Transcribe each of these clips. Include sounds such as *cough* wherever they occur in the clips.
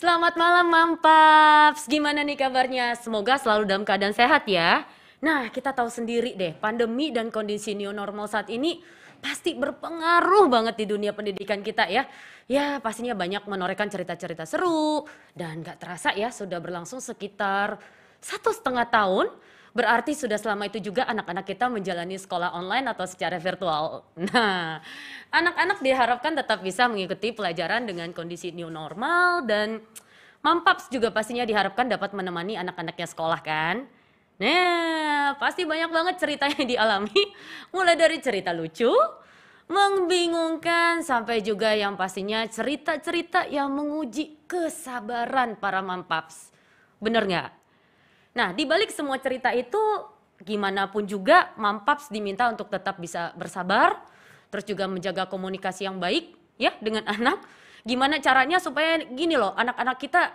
Selamat malam Mampaps, gimana nih kabarnya? Semoga selalu dalam keadaan sehat ya. Nah kita tahu sendiri deh, pandemi dan kondisi new normal saat ini pasti berpengaruh banget di dunia pendidikan kita ya. Ya pastinya banyak menorehkan cerita-cerita seru dan gak terasa ya sudah berlangsung sekitar satu setengah tahun Berarti sudah selama itu juga anak-anak kita menjalani sekolah online atau secara virtual. *laughs* Nah, anak-anak diharapkan tetap bisa mengikuti pelajaran dengan kondisi new normal dan Mampaps juga pastinya diharapkan dapat menemani anak-anaknya sekolah kan? Nah, pasti banyak banget cerita yang dialami, *laughs* mulai dari cerita lucu, membingungkan, sampai juga yang pastinya cerita-cerita yang menguji kesabaran para mampaps. Bener nggak? Nah, di balik semua cerita itu gimana pun juga Mampaps diminta untuk tetap bisa bersabar, terus juga menjaga komunikasi yang baik ya dengan *laughs* anak. Gimana caranya supaya gini loh, anak-anak kita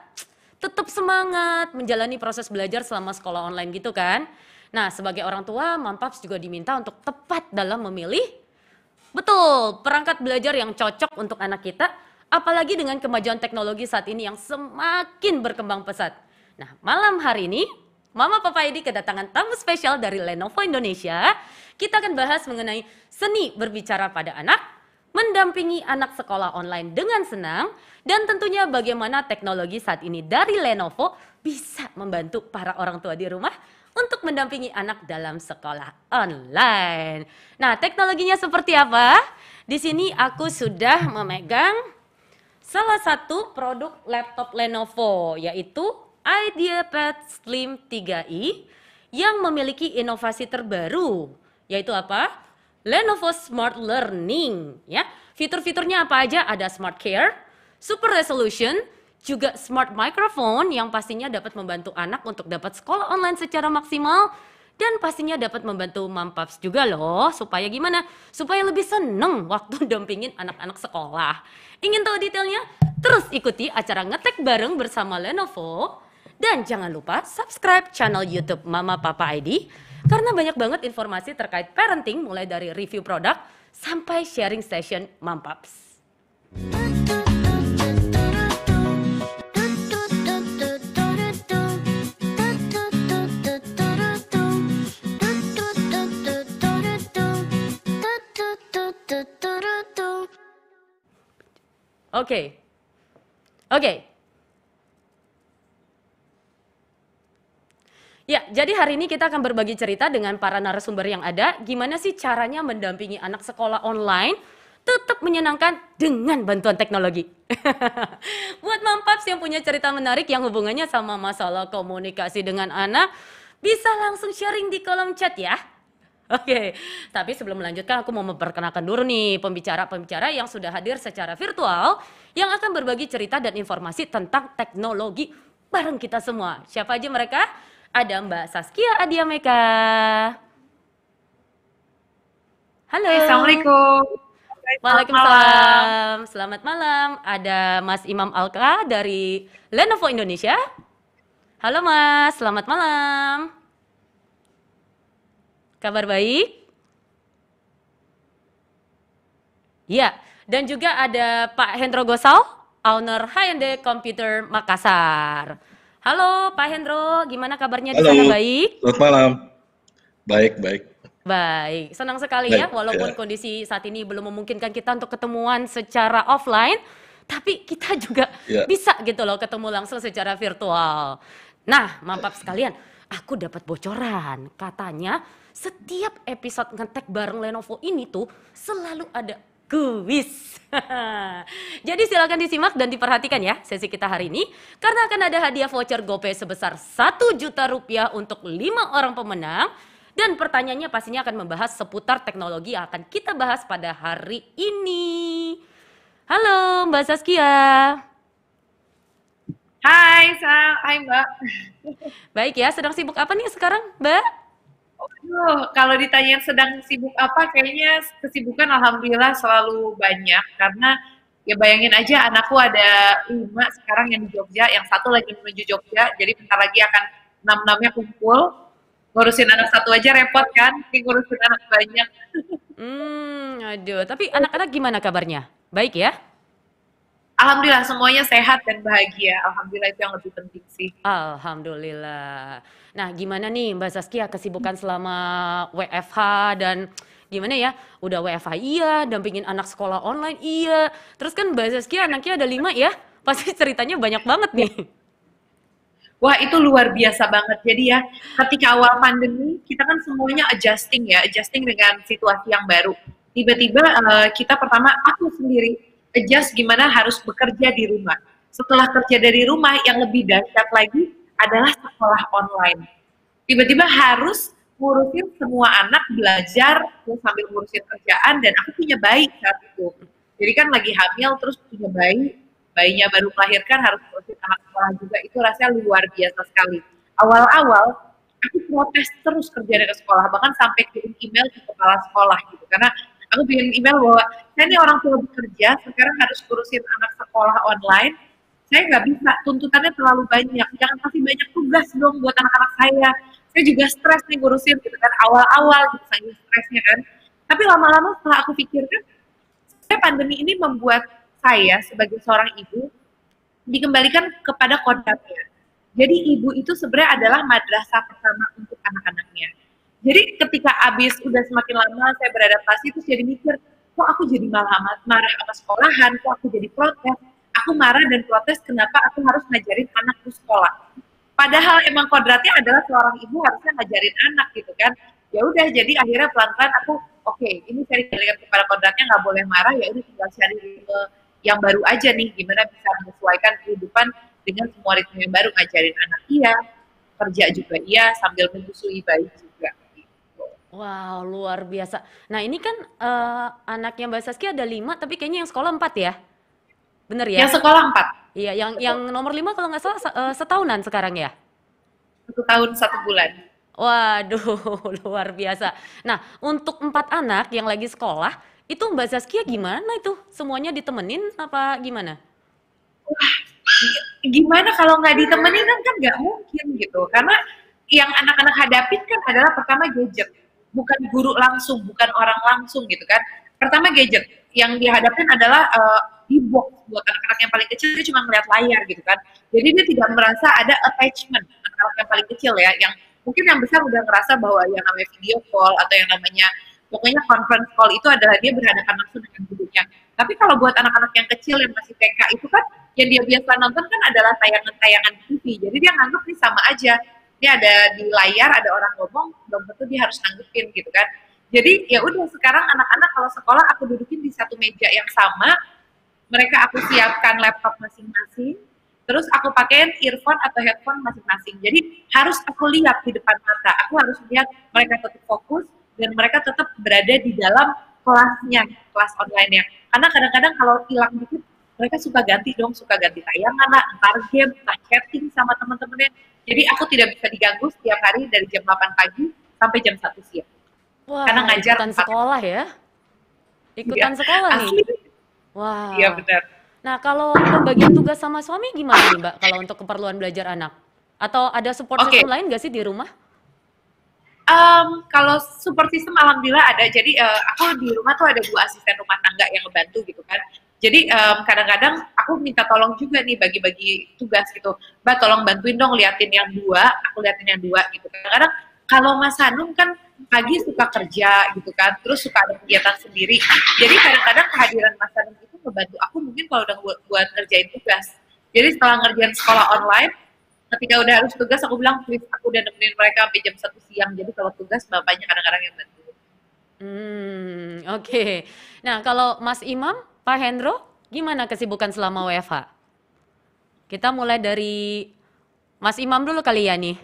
tetap semangat menjalani proses belajar selama sekolah online gitu kan. Nah, sebagai orang tua, Mampaps juga diminta untuk tepat dalam memilih betul perangkat belajar yang cocok untuk anak kita, apalagi dengan kemajuan teknologi saat ini yang semakin berkembang pesat. Nah, malam hari ini Mama Papa Edi kedatangan tamu spesial dari Lenovo Indonesia. Kita akan bahas mengenai seni berbicara pada anak, mendampingi anak sekolah online dengan senang, dan tentunya bagaimana teknologi saat ini dari Lenovo bisa membantu para orang tua di rumah untuk mendampingi anak dalam sekolah online. Nah, teknologinya seperti apa? Di sini aku sudah memegang salah satu produk laptop Lenovo, yaitu IdeaPad Slim 3i yang memiliki inovasi terbaru yaitu apa? Lenovo Smart Learning ya. Fitur-fiturnya apa aja? Ada Smart Care, Super Resolution, juga Smart Microphone yang pastinya dapat membantu anak untuk dapat sekolah online secara maksimal dan pastinya dapat membantu mampaps juga loh supaya gimana supaya lebih seneng waktu *laughs* dampingin anak-anak sekolah ingin tahu detailnya terus ikuti acara ngetek bareng bersama Lenovo dan jangan lupa subscribe channel YouTube Mama Papa ID karena banyak banget informasi terkait parenting mulai dari review produk sampai sharing session Mampaps. Oke. Okay. Oke, okay. Ya, jadi hari ini kita akan berbagi cerita dengan para narasumber yang ada. Gimana sih caranya mendampingi anak sekolah online tetap menyenangkan dengan bantuan teknologi? *laughs* Buat mampaps yang punya cerita menarik yang hubungannya sama masalah komunikasi dengan anak, bisa langsung sharing di kolom chat ya. Oke, tapi sebelum melanjutkan aku mau memperkenalkan dulu nih pembicara-pembicara yang sudah hadir secara virtual yang akan berbagi cerita dan informasi tentang teknologi bareng kita semua. Siapa aja mereka? ada Mbak Saskia Adiameka. Halo. Assalamualaikum. Waalaikumsalam. Malam. Selamat malam. Ada Mas Imam Alka dari Lenovo Indonesia. Halo Mas, selamat malam. Kabar baik? Ya, dan juga ada Pak Hendro Gosal, owner Hyundai Computer Makassar. Halo Pak Hendro, gimana kabarnya Halo. di sana baik? Selamat malam. Baik, baik. Baik, senang sekali baik, ya walaupun ya. kondisi saat ini belum memungkinkan kita untuk ketemuan secara offline, tapi kita juga ya. bisa gitu loh ketemu langsung secara virtual. Nah, mampap sekalian, aku dapat bocoran. Katanya setiap episode ngetek bareng Lenovo ini tuh selalu ada kuis. *laughs* Jadi silakan disimak dan diperhatikan ya sesi kita hari ini karena akan ada hadiah voucher GoPay sebesar 1 juta rupiah untuk 5 orang pemenang dan pertanyaannya pastinya akan membahas seputar teknologi yang akan kita bahas pada hari ini. Halo Mbak Saskia. Hai, Sal. Hai Mbak. Baik ya, sedang sibuk apa nih sekarang Mbak? Aduh, kalau ditanya sedang sibuk apa, kayaknya kesibukan alhamdulillah selalu banyak karena ya bayangin aja anakku ada lima sekarang yang di Jogja, yang satu lagi menuju Jogja, jadi bentar lagi akan enam enamnya kumpul. Ngurusin anak satu aja repot kan, Kayak ngurusin anak banyak. Hmm, aduh. Tapi anak-anak gimana kabarnya? Baik ya? Alhamdulillah semuanya sehat dan bahagia. Alhamdulillah itu yang lebih penting sih. Alhamdulillah. Nah, gimana nih Mbak Saskia kesibukan selama WFH dan gimana ya? Udah WFH iya, dampingin anak sekolah online iya. Terus kan Mbak Saskia anaknya ada lima ya? Pasti ceritanya banyak banget nih. Wah itu luar biasa banget. Jadi ya ketika awal pandemi kita kan semuanya adjusting ya, adjusting dengan situasi yang baru. Tiba-tiba uh, kita pertama aku sendiri adjust gimana harus bekerja di rumah. Setelah kerja dari rumah, yang lebih dahsyat lagi adalah sekolah online. Tiba-tiba harus ngurusin semua anak belajar sambil ngurusin kerjaan dan aku punya bayi saat itu. Jadi kan lagi hamil terus punya bayi, bayinya baru melahirkan harus ngurusin anak sekolah juga itu rasanya luar biasa sekali. Awal-awal aku protes terus kerja dari sekolah bahkan sampai kirim email ke kepala sekolah gitu karena aku bikin email bahwa saya ini orang tua bekerja sekarang harus ngurusin anak sekolah online saya nggak bisa tuntutannya terlalu banyak jangan kasih banyak tugas dong buat anak-anak saya saya juga stres nih ngurusin gitu kan awal-awal gitu saya stresnya kan tapi lama-lama setelah aku pikirkan saya pandemi ini membuat saya sebagai seorang ibu dikembalikan kepada kodratnya jadi ibu itu sebenarnya adalah madrasah pertama untuk anak-anaknya jadi ketika abis udah semakin lama saya beradaptasi terus jadi mikir, kok aku jadi malah marah sama sekolahan, kok aku jadi protes, aku marah dan protes kenapa aku harus ngajarin anakku sekolah. Padahal emang kodratnya adalah seorang ibu harusnya ngajarin anak gitu kan. Ya udah jadi akhirnya pelan-pelan aku oke okay, ini saya kembalikan kepada kodratnya nggak boleh marah ya ini tinggal cari yang baru aja nih gimana bisa menyesuaikan kehidupan dengan semua ritme yang baru ngajarin anak iya kerja juga iya sambil menyusui bayi juga Wow, luar biasa. Nah, ini kan uh, anaknya Mbak Saskia ada lima, tapi kayaknya yang sekolah empat ya? Bener ya? Yang sekolah empat. Iya, yang Betul. yang nomor lima kalau nggak salah eh, setahunan sekarang ya? Satu tahun, satu bulan. Waduh, *laughs* luar biasa. Nah, untuk empat anak yang lagi sekolah, itu Mbak Saskia gimana itu? Semuanya ditemenin apa gimana? gimana kalau nggak ditemenin kan, kan nggak mungkin gitu. Karena yang anak-anak hadapin kan adalah pertama gadget bukan guru langsung, bukan orang langsung gitu kan. Pertama gadget yang dihadapkan adalah uh, eh, di box buat anak-anak yang paling kecil dia cuma melihat layar gitu kan. Jadi dia tidak merasa ada attachment anak-anak yang paling kecil ya, yang mungkin yang besar udah ngerasa bahwa yang namanya video call atau yang namanya pokoknya conference call itu adalah dia berhadapan langsung dengan gurunya. Tapi kalau buat anak-anak yang kecil yang masih TK itu kan yang dia biasa nonton kan adalah tayangan-tayangan TV. Jadi dia nganggap nih sama aja ini ada di layar ada orang ngomong belum tentu dia harus nanggepin gitu kan jadi ya udah sekarang anak-anak kalau sekolah aku dudukin di satu meja yang sama mereka aku siapkan laptop masing-masing terus aku pakaiin earphone atau headphone masing-masing jadi harus aku lihat di depan mata aku harus lihat mereka tetap fokus dan mereka tetap berada di dalam kelasnya kelas online-nya karena kadang-kadang kalau hilang dikit mereka suka ganti dong suka ganti tayangan lah entar game entah chatting sama teman-temannya jadi aku tidak bisa diganggu setiap hari dari jam 8 pagi sampai jam 1 siang. Wah, Karena ngajar ikutan sekolah ya? Ikutan ya, sekolah nih? Asli. Wah. Iya benar. Nah kalau pembagian tugas sama suami gimana nih Mbak kalau untuk keperluan belajar anak? Atau ada support okay. system lain gak sih di rumah? Um, kalau support system alhamdulillah ada. Jadi uh, aku di rumah tuh ada dua asisten rumah tangga yang ngebantu gitu kan. Jadi kadang kadang-kadang aku minta tolong juga nih bagi-bagi tugas gitu mbak tolong bantuin dong liatin yang dua aku liatin yang dua gitu kadang-kadang kalau Mas Hanum kan pagi suka kerja gitu kan, terus suka ada kegiatan sendiri. Jadi kadang-kadang kehadiran Mas Hanum itu membantu aku mungkin kalau udah buat, buat ngerjain tugas. Jadi setelah ngerjain sekolah online, ketika udah harus tugas aku bilang, please aku udah nemenin mereka sampai jam satu siang. Jadi kalau tugas bapaknya kadang-kadang yang bantu. Hmm, oke. Okay. Nah kalau Mas Imam, Pak Hendro, Gimana kesibukan selama WFH? Kita mulai dari Mas Imam dulu kali ya nih.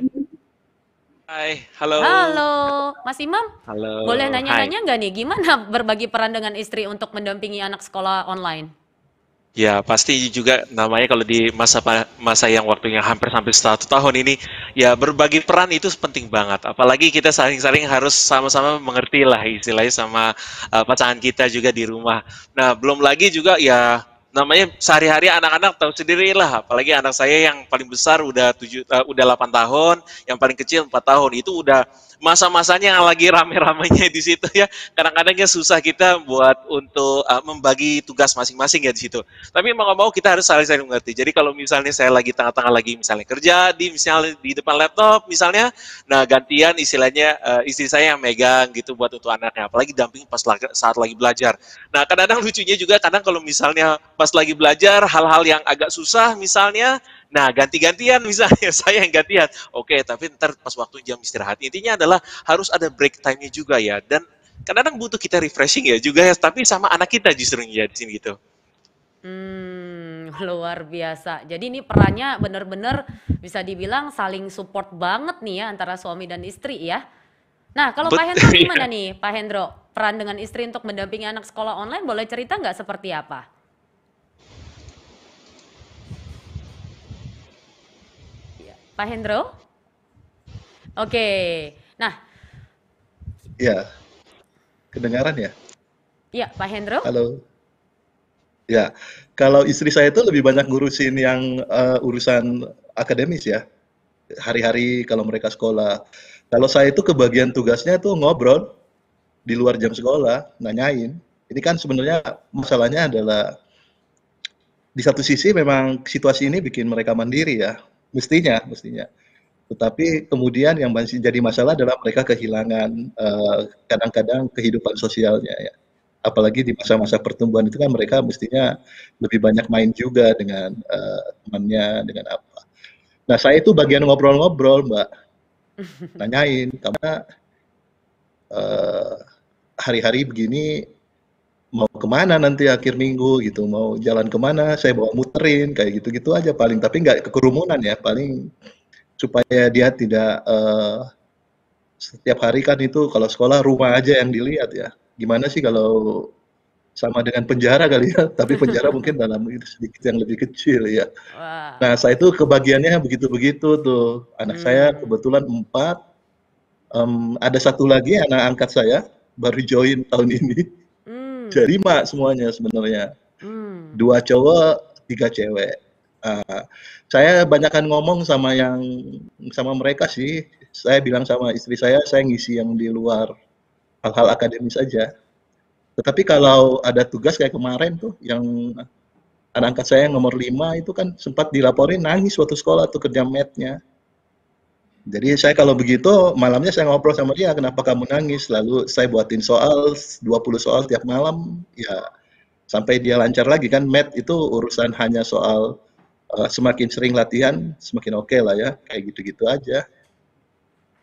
Hai, halo. Halo, Mas Imam. Halo. Boleh nanya-nanya nggak nih, gimana berbagi peran dengan istri untuk mendampingi anak sekolah online? Ya pasti juga namanya kalau di masa masa yang waktunya hampir sampai satu tahun ini ya berbagi peran itu penting banget. Apalagi kita saling-saling harus sama-sama mengerti lah istilahnya sama uh, pasangan kita juga di rumah. Nah belum lagi juga ya namanya sehari-hari anak-anak tahu sendiri lah apalagi anak saya yang paling besar udah tujuh uh, udah delapan tahun yang paling kecil empat tahun itu udah masa-masanya yang lagi rame-ramenya di situ ya. Kadang-kadang ya susah kita buat untuk uh, membagi tugas masing-masing ya di situ. Tapi mau nggak mau kita harus saling-saling mengerti. Jadi kalau misalnya saya lagi tengah-tengah lagi misalnya kerja di misalnya di depan laptop misalnya, nah gantian istilahnya uh, istri saya yang megang gitu buat untuk anaknya. Apalagi damping pas lagi, saat lagi belajar. Nah kadang-kadang lucunya juga kadang kalau misalnya pas lagi belajar hal-hal yang agak susah misalnya Nah, ganti-gantian misalnya *laughs* saya yang gantian. Oke, tapi ntar pas waktu jam istirahat. Intinya adalah harus ada break time-nya juga ya. Dan kadang-kadang butuh kita refreshing ya juga ya. Tapi sama anak kita justru sini gitu. Hmm, luar biasa. Jadi ini perannya benar-benar bisa dibilang saling support banget nih ya antara suami dan istri ya. Nah, kalau Pak Hendro *laughs* iya. gimana nih, Pak Hendro? Peran dengan istri untuk mendampingi anak sekolah online boleh cerita nggak seperti apa? Pak Hendro? Oke. Nah. Ya. Kedengaran ya? ya Pak Hendro. Halo. Ya, kalau istri saya itu lebih banyak ngurusin yang uh, urusan akademis ya. Hari-hari kalau mereka sekolah. Kalau saya itu kebagian tugasnya itu ngobrol di luar jam sekolah, nanyain. Ini kan sebenarnya masalahnya adalah di satu sisi memang situasi ini bikin mereka mandiri ya, mestinya mestinya tetapi kemudian yang masih jadi masalah adalah mereka kehilangan eh, kadang-kadang uh, kehidupan sosialnya ya apalagi di masa-masa pertumbuhan itu kan mereka mestinya lebih banyak main juga dengan uh, temannya dengan apa nah saya itu bagian ngobrol-ngobrol mbak nanyain *laughs* karena uh, hari-hari begini mau kemana nanti akhir minggu gitu mau jalan kemana saya bawa muterin kayak gitu gitu aja paling tapi nggak kekerumunan ya paling supaya dia tidak uh, setiap hari kan itu kalau sekolah rumah aja yang dilihat ya gimana sih kalau sama dengan penjara kali ya *laughs* tapi penjara *laughs* mungkin dalam itu sedikit yang lebih kecil ya wow. nah saya itu kebagiannya begitu begitu tuh anak hmm. saya kebetulan empat um, ada satu lagi anak angkat saya baru join tahun ini jadi hmm. lima semuanya sebenarnya. Hmm. Dua cowok, tiga cewek. Uh, saya banyakkan ngomong sama yang sama mereka sih. Saya bilang sama istri saya, saya ngisi yang di luar hal-hal akademis saja. Tetapi kalau ada tugas kayak kemarin tuh yang anak angkat saya yang nomor lima itu kan sempat dilaporin nangis waktu sekolah tuh kerja metnya. Jadi saya kalau begitu malamnya saya ngobrol sama dia kenapa kamu nangis lalu saya buatin soal 20 soal tiap malam ya sampai dia lancar lagi kan mat itu urusan hanya soal uh, semakin sering latihan semakin oke okay lah ya kayak gitu-gitu aja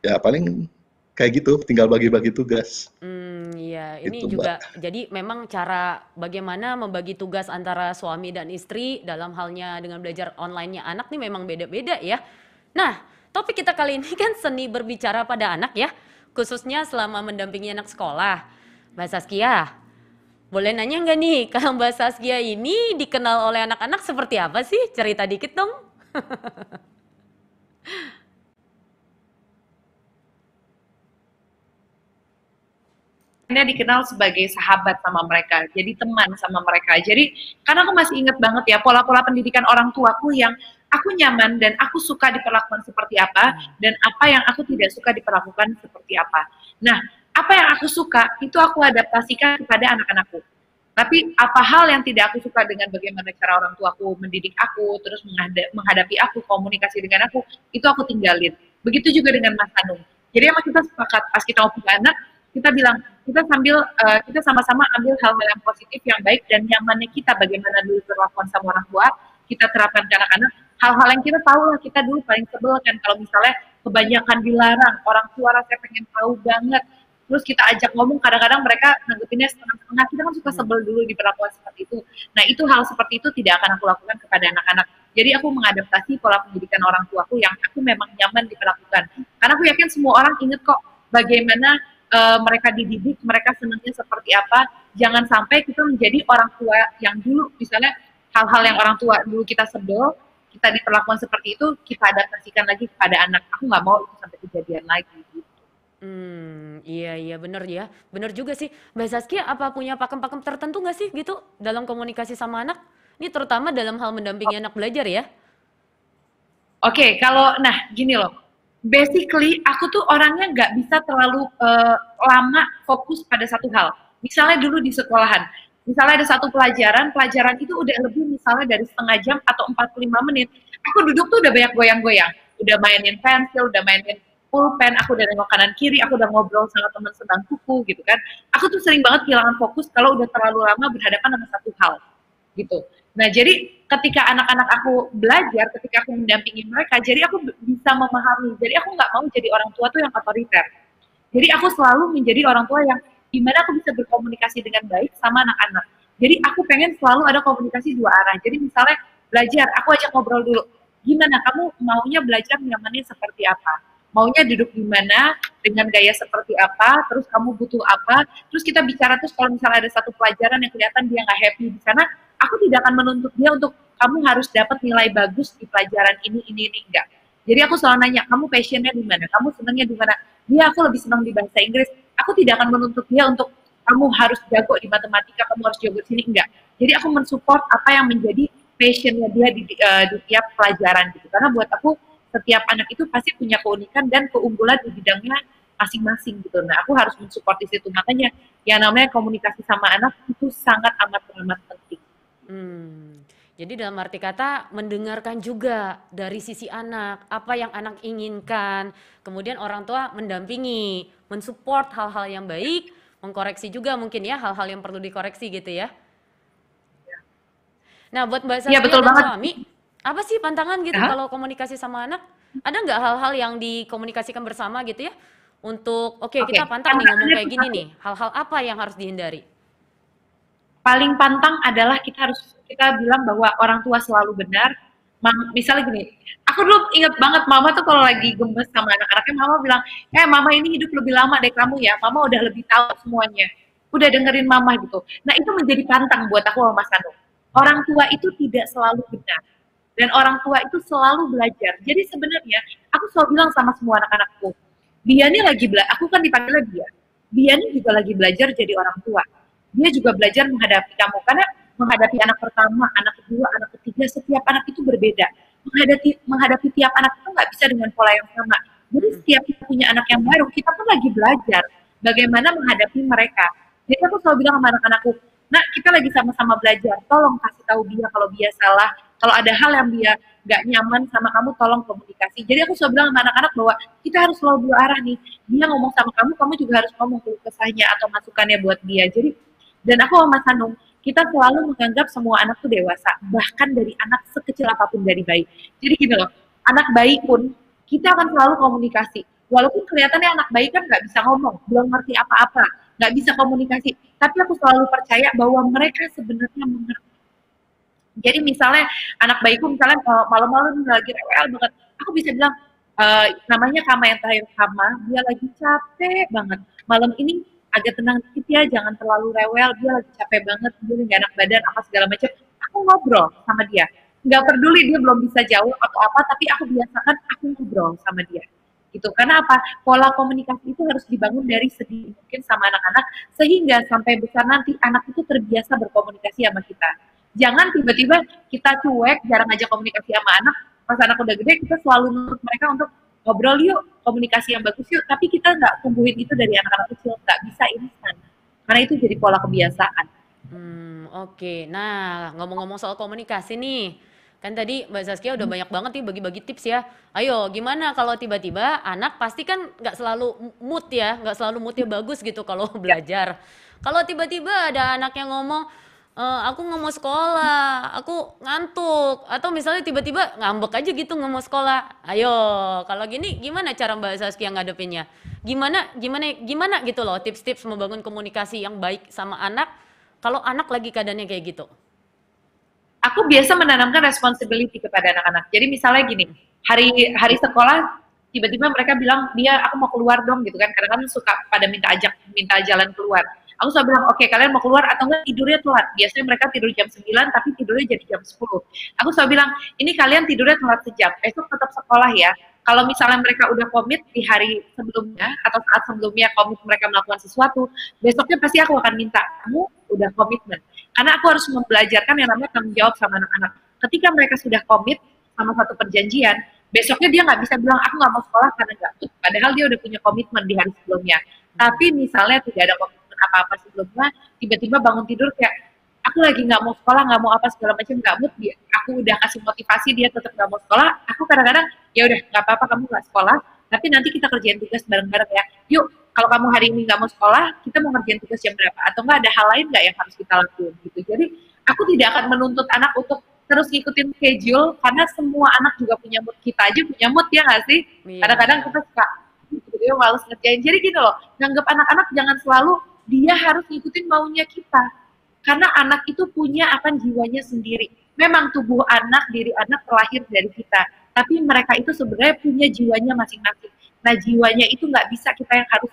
ya paling kayak gitu tinggal bagi-bagi tugas. Hmm iya ini gitu, juga Mbak. jadi memang cara bagaimana membagi tugas antara suami dan istri dalam halnya dengan belajar onlinenya anak nih memang beda-beda ya. Nah Topik kita kali ini kan seni berbicara pada anak ya, khususnya selama mendampingi anak sekolah. Mbak Saskia, boleh nanya nggak nih *laughs* kalau Mbak Saskia ini dikenal oleh anak-anak seperti apa sih? Cerita dikit dong. *laughs* Ini dikenal sebagai sahabat sama mereka, jadi teman sama mereka. Jadi karena aku masih ingat banget ya pola-pola pendidikan orang tuaku yang aku nyaman dan aku suka diperlakukan seperti apa hmm. dan apa yang aku tidak suka diperlakukan seperti apa. Nah, apa yang aku suka itu aku adaptasikan kepada anak-anakku. Tapi apa hal yang tidak aku suka dengan bagaimana cara orang tua aku mendidik aku, terus menghadapi aku, komunikasi dengan aku, itu aku tinggalin. Begitu juga dengan Mas Anung. Jadi emang kita sepakat pas kita mau punya anak, kita bilang kita sambil uh, kita sama-sama ambil hal-hal yang positif, yang baik dan nyamannya kita bagaimana dulu berlakuan sama orang tua, kita terapkan ke anak-anak, hal-hal yang kita tahu lah kita dulu paling sebel kan kalau misalnya kebanyakan dilarang orang tua rasanya pengen tahu banget terus kita ajak ngomong kadang-kadang mereka nanggepinnya setengah-setengah kita kan suka hmm. sebel dulu di perlakuan seperti itu nah itu hal seperti itu tidak akan aku lakukan kepada anak-anak jadi aku mengadaptasi pola pendidikan orang tuaku yang aku memang nyaman diperlakukan karena aku yakin semua orang inget kok bagaimana uh, mereka dididik mereka senangnya seperti apa jangan sampai kita menjadi orang tua yang dulu misalnya hal-hal yang orang tua dulu kita sebel kita diperlakukan seperti itu kita adaptasikan lagi kepada anak aku nggak mau itu sampai kejadian lagi gitu. Hmm, iya iya benar ya, benar juga sih. Mbak Saskia apa punya pakem-pakem tertentu nggak sih gitu dalam komunikasi sama anak? Ini terutama dalam hal mendampingi oh. anak belajar ya? Oke, okay, kalau nah gini loh, basically aku tuh orangnya nggak bisa terlalu uh, lama fokus pada satu hal. Misalnya dulu di sekolahan, misalnya ada satu pelajaran, pelajaran itu udah lebih misalnya dari setengah jam atau 45 menit, aku duduk tuh udah banyak goyang-goyang, udah mainin pensil, udah mainin pulpen, aku udah nengok kanan kiri, aku udah ngobrol sama teman kuku gitu kan. Aku tuh sering banget kehilangan fokus kalau udah terlalu lama berhadapan sama satu hal gitu. Nah jadi ketika anak-anak aku belajar, ketika aku mendampingi mereka, jadi aku bisa memahami. Jadi aku nggak mau jadi orang tua tuh yang otoriter. Jadi aku selalu menjadi orang tua yang gimana aku bisa berkomunikasi dengan baik sama anak-anak. Jadi aku pengen selalu ada komunikasi dua arah. Jadi misalnya belajar, aku ajak ngobrol dulu. Gimana kamu maunya belajar nyamannya seperti apa? Maunya duduk di mana, dengan gaya seperti apa, terus kamu butuh apa, terus kita bicara terus kalau misalnya ada satu pelajaran yang kelihatan dia nggak happy di sana, aku tidak akan menuntut dia untuk kamu harus dapat nilai bagus di pelajaran ini, ini, ini, enggak jadi aku selalu nanya, kamu passionnya di mana? Kamu senangnya di mana? Dia aku lebih senang di bahasa Inggris. Aku tidak akan menuntut dia untuk kamu harus jago di matematika, kamu harus jago di sini enggak. Jadi aku mensupport apa yang menjadi passionnya dia di, uh, di tiap pelajaran gitu. Karena buat aku setiap anak itu pasti punya keunikan dan keunggulan di bidangnya masing-masing gitu. Nah, aku harus mensupport di situ. Makanya yang namanya komunikasi sama anak itu sangat amat amat penting. Hmm. Jadi dalam arti kata mendengarkan juga dari sisi anak, apa yang anak inginkan. Kemudian orang tua mendampingi, mensupport hal-hal yang baik, mengkoreksi juga mungkin ya hal-hal yang perlu dikoreksi gitu ya. Nah, buat Mbak Sari ya, betul suami, apa sih pantangan gitu ya? kalau komunikasi sama anak? Ada nggak hal-hal yang dikomunikasikan bersama gitu ya? Untuk, oke okay, okay. kita pantang nih ngomong kayak gini nih, hal-hal apa yang harus dihindari? paling pantang adalah kita harus kita bilang bahwa orang tua selalu benar. Mam, misalnya gini, aku dulu inget banget mama tuh kalau lagi gemes sama anak-anaknya, mama bilang, eh mama ini hidup lebih lama dari kamu ya, mama udah lebih tahu semuanya, udah dengerin mama gitu. Nah itu menjadi pantang buat aku sama Mas Anu. Orang tua itu tidak selalu benar dan orang tua itu selalu belajar. Jadi sebenarnya aku selalu bilang sama semua anak-anakku, dia ini lagi belajar, aku kan dipanggilnya dia, dia ini juga lagi belajar jadi orang tua dia juga belajar menghadapi kamu karena menghadapi anak pertama, anak kedua, anak ketiga, setiap anak itu berbeda. Menghadapi menghadapi tiap anak itu nggak bisa dengan pola yang sama. Jadi hmm. setiap kita punya anak yang baru, kita pun lagi belajar bagaimana menghadapi mereka. Jadi aku selalu bilang sama anak-anakku, nah kita lagi sama-sama belajar, tolong kasih tahu dia kalau dia salah, kalau ada hal yang dia nggak nyaman sama kamu, tolong komunikasi. Jadi aku selalu bilang sama anak-anak bahwa kita harus selalu dua arah nih. Dia ngomong sama kamu, kamu juga harus ngomong kesahnya atau masukannya buat dia. Jadi dan aku sama Mas kita selalu menganggap semua anak tuh dewasa, bahkan dari anak sekecil apapun dari bayi. Jadi gini loh, anak bayi pun kita akan selalu komunikasi. Walaupun kelihatannya anak bayi kan nggak bisa ngomong, belum ngerti apa-apa, nggak bisa komunikasi. Tapi aku selalu percaya bahwa mereka sebenarnya mengerti. Jadi misalnya anak bayiku misalnya eh, malam-malam lagi rewel banget, aku bisa bilang, e, namanya Kama yang terakhir Kama, dia lagi capek banget. Malam ini agak tenang dikit ya, jangan terlalu rewel, dia lagi capek banget, dia nggak enak badan, apa segala macam. Aku ngobrol sama dia. Nggak peduli dia belum bisa jauh atau apa, tapi aku biasakan aku ngobrol sama dia. Gitu. Karena apa? Pola komunikasi itu harus dibangun dari sedih mungkin sama anak-anak, sehingga sampai besar nanti anak itu terbiasa berkomunikasi sama kita. Jangan tiba-tiba kita cuek, jarang aja komunikasi sama anak, pas anak udah gede kita selalu menurut mereka untuk ngobrol yuk komunikasi yang bagus yuk tapi kita nggak tumbuhin itu dari anak-anak kecil nggak bisa instan karena itu jadi pola kebiasaan hmm, oke okay. nah ngomong-ngomong soal komunikasi nih kan tadi Mbak Saskia udah banyak banget nih bagi-bagi tips ya ayo gimana kalau tiba-tiba anak pasti kan nggak selalu mood ya nggak selalu moodnya bagus gitu kalau *laughs* belajar kalau tiba-tiba ada anak yang ngomong uh, aku nggak mau sekolah, aku ngantuk, atau misalnya tiba-tiba ngambek aja gitu nggak mau sekolah. Ayo, kalau gini gimana cara Mbak Saskia ngadepinnya? Gimana, gimana, gimana gitu loh tips-tips membangun komunikasi yang baik sama anak kalau anak lagi keadaannya kayak gitu? Aku biasa menanamkan responsibility kepada anak-anak. Jadi misalnya gini, hari hari sekolah tiba-tiba mereka bilang dia aku mau keluar dong gitu kan. karena kadang suka pada minta ajak minta jalan keluar aku selalu bilang oke okay, kalian mau keluar atau enggak tidurnya telat biasanya mereka tidur jam 9 tapi tidurnya jadi jam 10 aku selalu bilang ini kalian tidurnya telat sejam besok tetap sekolah ya kalau misalnya mereka udah komit di hari sebelumnya atau saat sebelumnya komit mereka melakukan sesuatu besoknya pasti aku akan minta kamu udah komitmen karena aku harus membelajarkan yang namanya tanggung jawab sama anak-anak ketika mereka sudah komit sama satu perjanjian besoknya dia nggak bisa bilang aku nggak mau sekolah karena nggak padahal dia udah punya komitmen di hari sebelumnya tapi misalnya tidak ada komitmen apa-apa sebelumnya tiba-tiba bangun tidur kayak aku lagi nggak mau sekolah nggak mau apa segala macam nggak mood dia aku udah kasih motivasi dia tetap nggak mau sekolah aku kadang-kadang ya udah nggak apa-apa kamu nggak sekolah tapi nanti kita kerjain tugas bareng-bareng ya yuk kalau kamu hari ini nggak mau sekolah kita mau kerjain tugas jam berapa atau nggak ada hal lain nggak yang harus kita lakuin gitu jadi aku tidak akan menuntut anak untuk terus ngikutin schedule karena semua anak juga punya mood kita aja punya mood ya nggak sih iya. kadang-kadang kita suka itu malas ngerjain jadi gitu loh nganggap anak-anak jangan selalu dia harus ngikutin maunya kita. Karena anak itu punya akan jiwanya sendiri. Memang tubuh anak, diri anak terlahir dari kita. Tapi mereka itu sebenarnya punya jiwanya masing-masing. Nah jiwanya itu nggak bisa kita yang harus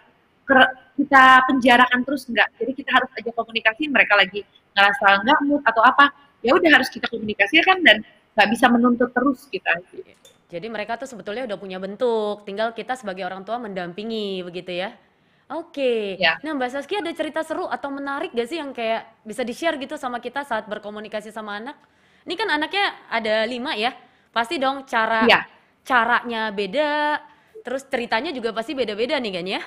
kita penjarakan terus nggak. Jadi kita harus aja komunikasi. Mereka lagi ngerasa nggak mood atau apa. Ya udah harus kita komunikasikan dan nggak bisa menuntut terus kita. Jadi mereka tuh sebetulnya udah punya bentuk, tinggal kita sebagai orang tua mendampingi begitu ya? Oke. Ya. Nah, Mbak Saski ada cerita seru atau menarik gak sih yang kayak bisa di-share gitu sama kita saat berkomunikasi sama anak? Ini kan anaknya ada lima ya, pasti dong cara ya. caranya beda, terus ceritanya juga pasti beda-beda nih kan ya?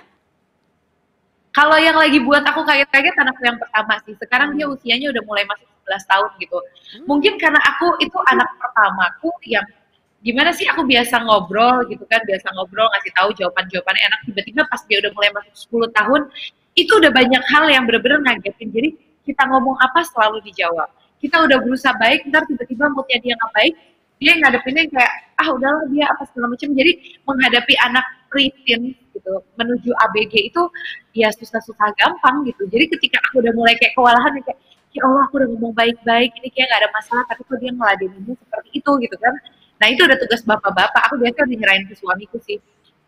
Kalau yang lagi buat aku kaget-kaget anakku yang pertama sih. Sekarang dia hmm. usianya udah mulai masuk 11 tahun gitu. Hmm. Mungkin karena aku itu anak pertamaku yang gimana sih aku biasa ngobrol gitu kan biasa ngobrol ngasih tahu jawaban-jawabannya enak tiba-tiba pas dia udah mulai masuk 10 tahun itu udah banyak hal yang bener-bener ngagetin jadi kita ngomong apa selalu dijawab kita udah berusaha baik ntar tiba-tiba moodnya dia nggak baik dia ngadepinnya kayak ah udahlah dia apa segala macam jadi menghadapi anak preteen gitu menuju ABG itu ya susah-susah gampang gitu jadi ketika aku udah mulai kayak kewalahan kayak ya Allah aku udah ngomong baik-baik ini kayak gak ada masalah tapi kok dia ngeladeninnya seperti itu gitu kan Nah itu udah tugas bapak-bapak. Aku biasanya udah nyerahin ke suamiku sih.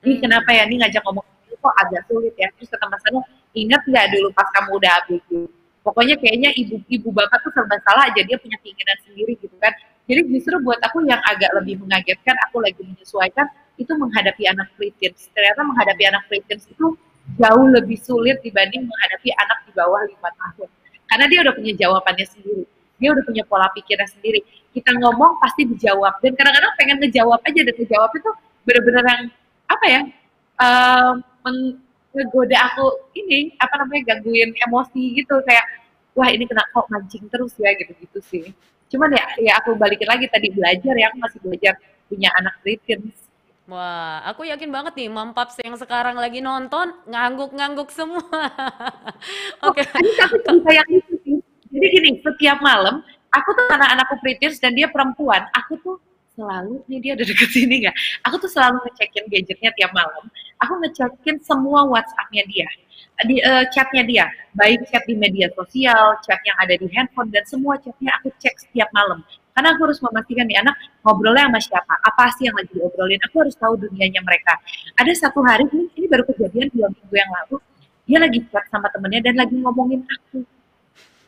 Ini hmm. kenapa ya? Ini ngajak ngomong gitu kok agak sulit ya. Terus kata mas Anu, ingat nggak dulu pas kamu udah abis Pokoknya kayaknya ibu-ibu bapak tuh serba salah aja. Dia punya keinginan sendiri gitu kan. Jadi justru buat aku yang agak lebih mengagetkan, aku lagi menyesuaikan, itu menghadapi anak free Ternyata menghadapi anak free itu jauh lebih sulit dibanding menghadapi anak di bawah lima tahun. Karena dia udah punya jawabannya sendiri dia udah punya pola pikirnya sendiri kita ngomong pasti dijawab dan kadang-kadang pengen ngejawab aja dan ngejawab itu bener-bener yang apa ya uh, menggoda aku ini apa namanya gangguin emosi gitu kayak wah ini kena kok mancing terus ya gitu gitu sih cuman ya ya aku balikin lagi tadi belajar ya aku masih belajar punya anak kritis Wah, aku yakin banget nih, mampaps yang sekarang lagi nonton ngangguk-ngangguk semua. *laughs* Oke. Oh, Ini aku cerita yang jadi gini, setiap malam aku tuh anak anakku pretty dan dia perempuan, aku tuh selalu nih dia ada deket sini nggak? Aku tuh selalu ngecekin gadgetnya tiap malam. Aku ngecekin semua WhatsAppnya dia, di uh, chatnya dia, baik chat di media sosial, chat yang ada di handphone dan semua chatnya aku cek setiap malam. Karena aku harus memastikan nih anak ngobrolnya sama siapa, apa sih yang lagi diobrolin. Aku harus tahu dunianya mereka. Ada satu hari ini, ini baru kejadian dua minggu yang lalu, dia lagi chat sama temennya dan lagi ngomongin aku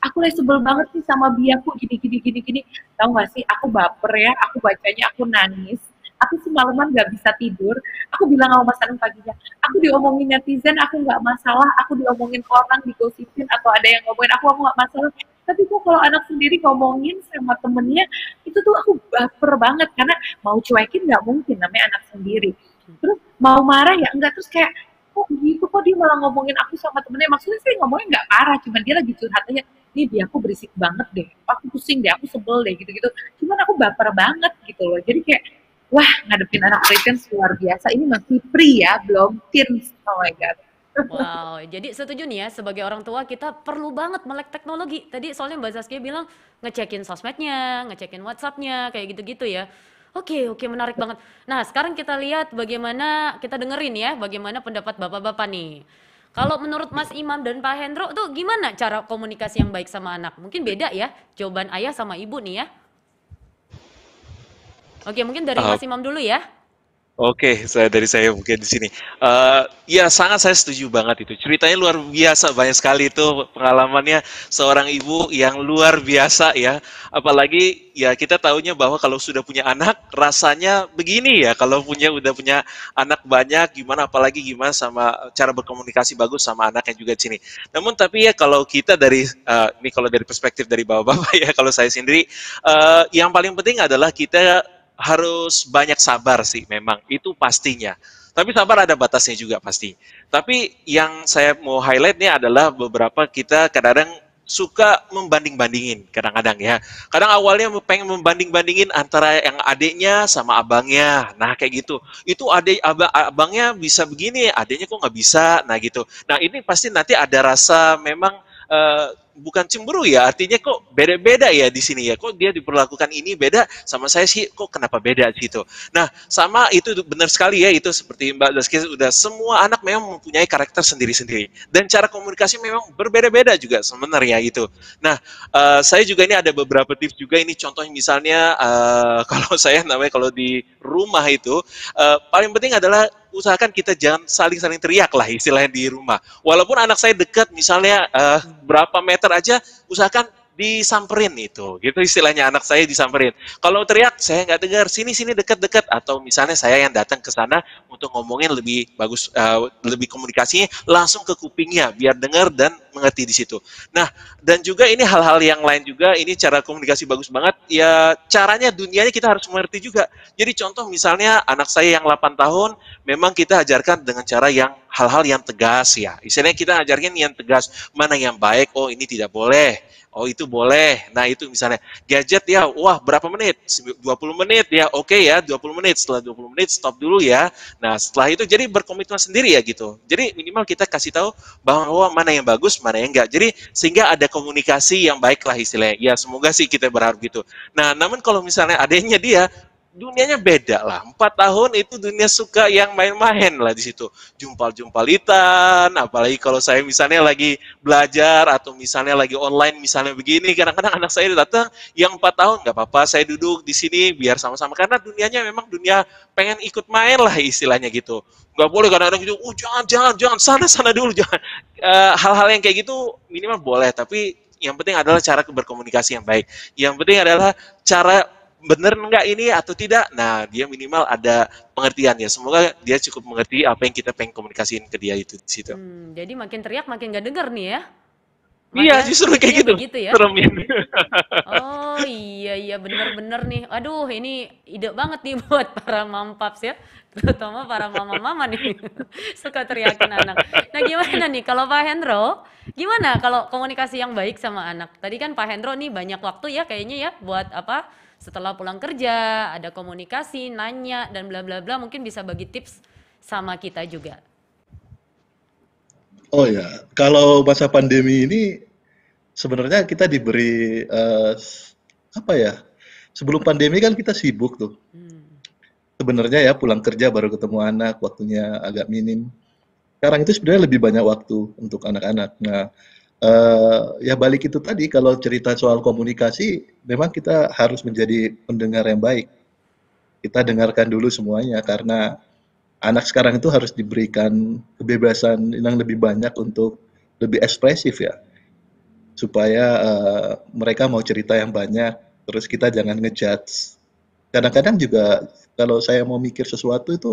aku lagi sebel banget sih sama biaku gini gini gini gini tahu gak sih aku baper ya aku bacanya aku nangis aku semalaman gak bisa tidur aku bilang sama masalah paginya aku diomongin netizen aku nggak masalah aku diomongin orang digosipin atau ada yang ngomongin aku aku nggak masalah tapi kok kalau anak sendiri ngomongin sama temennya itu tuh aku baper banget karena mau cuekin nggak mungkin namanya anak sendiri terus mau marah ya enggak terus kayak kok gitu kok dia malah ngomongin aku sama temennya maksudnya sih ngomongnya nggak parah cuman dia lagi curhat aja ini dia aku berisik banget deh aku pusing deh aku sebel deh gitu-gitu cuman aku baper banget gitu loh jadi kayak wah ngadepin anak preteen luar biasa ini masih pria ya belum teens oh my god Wow, jadi setuju nih ya sebagai orang tua kita perlu banget melek teknologi. Tadi soalnya Mbak Saskia bilang ngecekin sosmednya, ngecekin WhatsAppnya, kayak gitu-gitu ya. Oke, oke, menarik banget. Nah, sekarang kita lihat bagaimana kita dengerin ya, bagaimana pendapat bapak-bapak nih. Kalau menurut Mas Imam dan Pak Hendro tuh gimana cara komunikasi yang baik sama anak? Mungkin beda ya jawaban ayah sama ibu nih ya. Oke, mungkin dari uh, Mas Imam dulu ya. Oke, saya dari saya mungkin di sini. Uh, ya sangat saya setuju banget itu. Ceritanya luar biasa, banyak sekali itu pengalamannya seorang ibu yang luar biasa ya. Apalagi ya kita tahunya bahwa kalau sudah punya anak rasanya begini ya. Kalau punya udah punya anak banyak gimana apalagi gimana sama cara berkomunikasi bagus sama anaknya juga di sini. Namun tapi ya kalau kita dari uh, ini kalau dari perspektif dari bapak-bapak *laughs* ya kalau saya sendiri uh, yang paling penting adalah kita harus banyak sabar sih memang itu pastinya. Tapi sabar ada batasnya juga pasti. Tapi yang saya mau highlight nih adalah beberapa kita kadang-kadang suka membanding-bandingin kadang-kadang ya. Kadang awalnya pengen membanding-bandingin antara yang adiknya sama abangnya. Nah kayak gitu. Itu adik abang abangnya bisa begini, adiknya kok nggak bisa. Nah gitu. Nah ini pasti nanti ada rasa memang eh, bukan cemburu ya, artinya kok beda-beda ya di sini ya, kok dia diperlakukan ini beda sama saya sih, kok kenapa beda gitu. Nah, sama itu benar sekali ya, itu seperti Mbak Daski sudah semua anak memang mempunyai karakter sendiri-sendiri dan cara komunikasi memang berbeda-beda juga sebenarnya itu. Nah, uh, saya juga ini ada beberapa tips juga ini contoh misalnya uh, *laughs* kalau saya namanya kalau di rumah itu uh, paling penting adalah usahakan kita jangan saling-saling teriak lah istilahnya di rumah. Walaupun anak saya dekat misalnya uh, berapa meter aja, usahakan disamperin itu gitu istilahnya anak saya disamperin kalau teriak saya nggak dengar sini sini deket-deket atau misalnya saya yang datang ke sana untuk ngomongin lebih bagus uh, lebih komunikasinya langsung ke kupingnya biar dengar dan mengerti di situ nah dan juga ini hal-hal yang lain juga ini cara komunikasi bagus banget ya caranya dunianya kita harus mengerti juga jadi contoh misalnya anak saya yang 8 tahun memang kita ajarkan dengan cara yang hal-hal yang tegas ya. Istilahnya kita ajarkan yang tegas, mana yang baik, oh ini tidak boleh, oh itu boleh. Nah itu misalnya gadget ya, wah berapa menit? 20 menit ya, oke okay ya 20 menit. Setelah 20 menit stop dulu ya. Nah setelah itu jadi berkomitmen sendiri ya gitu. Jadi minimal kita kasih tahu bahwa mana yang bagus, mana yang enggak. Jadi sehingga ada komunikasi yang baik lah istilahnya. Ya semoga sih kita berharap gitu. Nah namun kalau misalnya adanya dia, dunianya beda lah. Empat tahun itu dunia suka yang main-main lah di situ. Jumpal-jumpalitan, apalagi kalau saya misalnya lagi belajar atau misalnya lagi online misalnya begini, kadang-kadang anak saya datang yang empat tahun nggak apa-apa, saya duduk di sini biar sama-sama karena dunianya memang dunia pengen ikut main lah istilahnya gitu. Nggak boleh kadang-kadang gitu, oh jangan, jangan, jangan, sana, sana dulu, jangan. *laughs* Eh, hal-hal uh, hal -hal yang kayak gitu minimal boleh, tapi yang penting adalah cara berkomunikasi yang baik. Yang penting adalah cara bener nggak ini atau tidak? Nah, dia minimal ada pengertian ya. Semoga dia cukup mengerti apa yang kita pengen komunikasiin ke dia itu di situ. Hmm, jadi makin teriak makin nggak denger nih ya. iya justru kayak iya gitu. gitu ya. Oh iya iya bener-bener nih. Aduh ini ide banget nih *laughs* buat para mampaps ya. Terutama para mama-mama nih. *laughs* Suka teriakin anak. Nah gimana nih kalau Pak Hendro? Gimana kalau komunikasi yang baik sama anak? Tadi kan Pak Hendro nih banyak waktu ya kayaknya ya buat apa setelah pulang kerja, ada komunikasi, nanya dan bla bla bla mungkin bisa bagi tips sama kita juga. Oh ya, kalau masa pandemi ini sebenarnya kita diberi uh, apa ya? Sebelum pandemi kan kita sibuk tuh. Hmm. Sebenarnya ya pulang kerja baru ketemu anak, waktunya agak minim. Sekarang itu sebenarnya lebih banyak waktu untuk anak-anak. Nah, uh, ya balik itu tadi kalau cerita soal komunikasi memang kita harus menjadi pendengar yang baik. Kita dengarkan dulu semuanya karena anak sekarang itu harus diberikan kebebasan yang lebih banyak untuk lebih ekspresif ya. Supaya uh, mereka mau cerita yang banyak, terus kita jangan ngejudge. Kadang-kadang juga kalau saya mau mikir sesuatu itu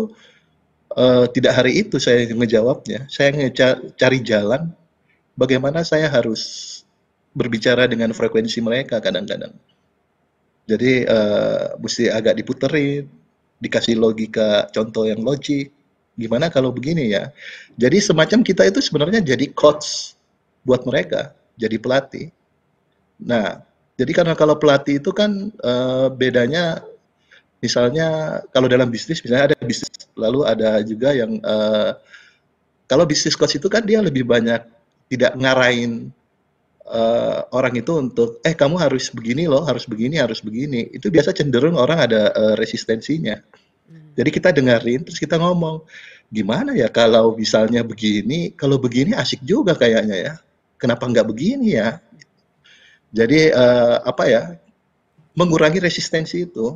uh, tidak hari itu saya ngejawabnya, saya ngeca jalan bagaimana saya harus berbicara dengan frekuensi mereka kadang-kadang. Jadi uh, mesti agak diputerin, dikasih logika contoh yang logik. Gimana kalau begini ya? Jadi semacam kita itu sebenarnya jadi coach buat mereka, jadi pelatih. Nah, jadi karena kalau pelatih itu kan uh, bedanya misalnya kalau dalam bisnis misalnya ada bisnis lalu ada juga yang uh, kalau bisnis coach itu kan dia lebih banyak tidak ngarahin uh, orang itu untuk eh kamu harus begini loh, harus begini, harus begini. Itu biasa cenderung orang ada uh, resistensinya. Hmm. Jadi kita dengerin terus kita ngomong, gimana ya kalau misalnya begini, kalau begini asik juga kayaknya ya. Kenapa nggak begini ya? Jadi uh, apa ya? mengurangi resistensi itu.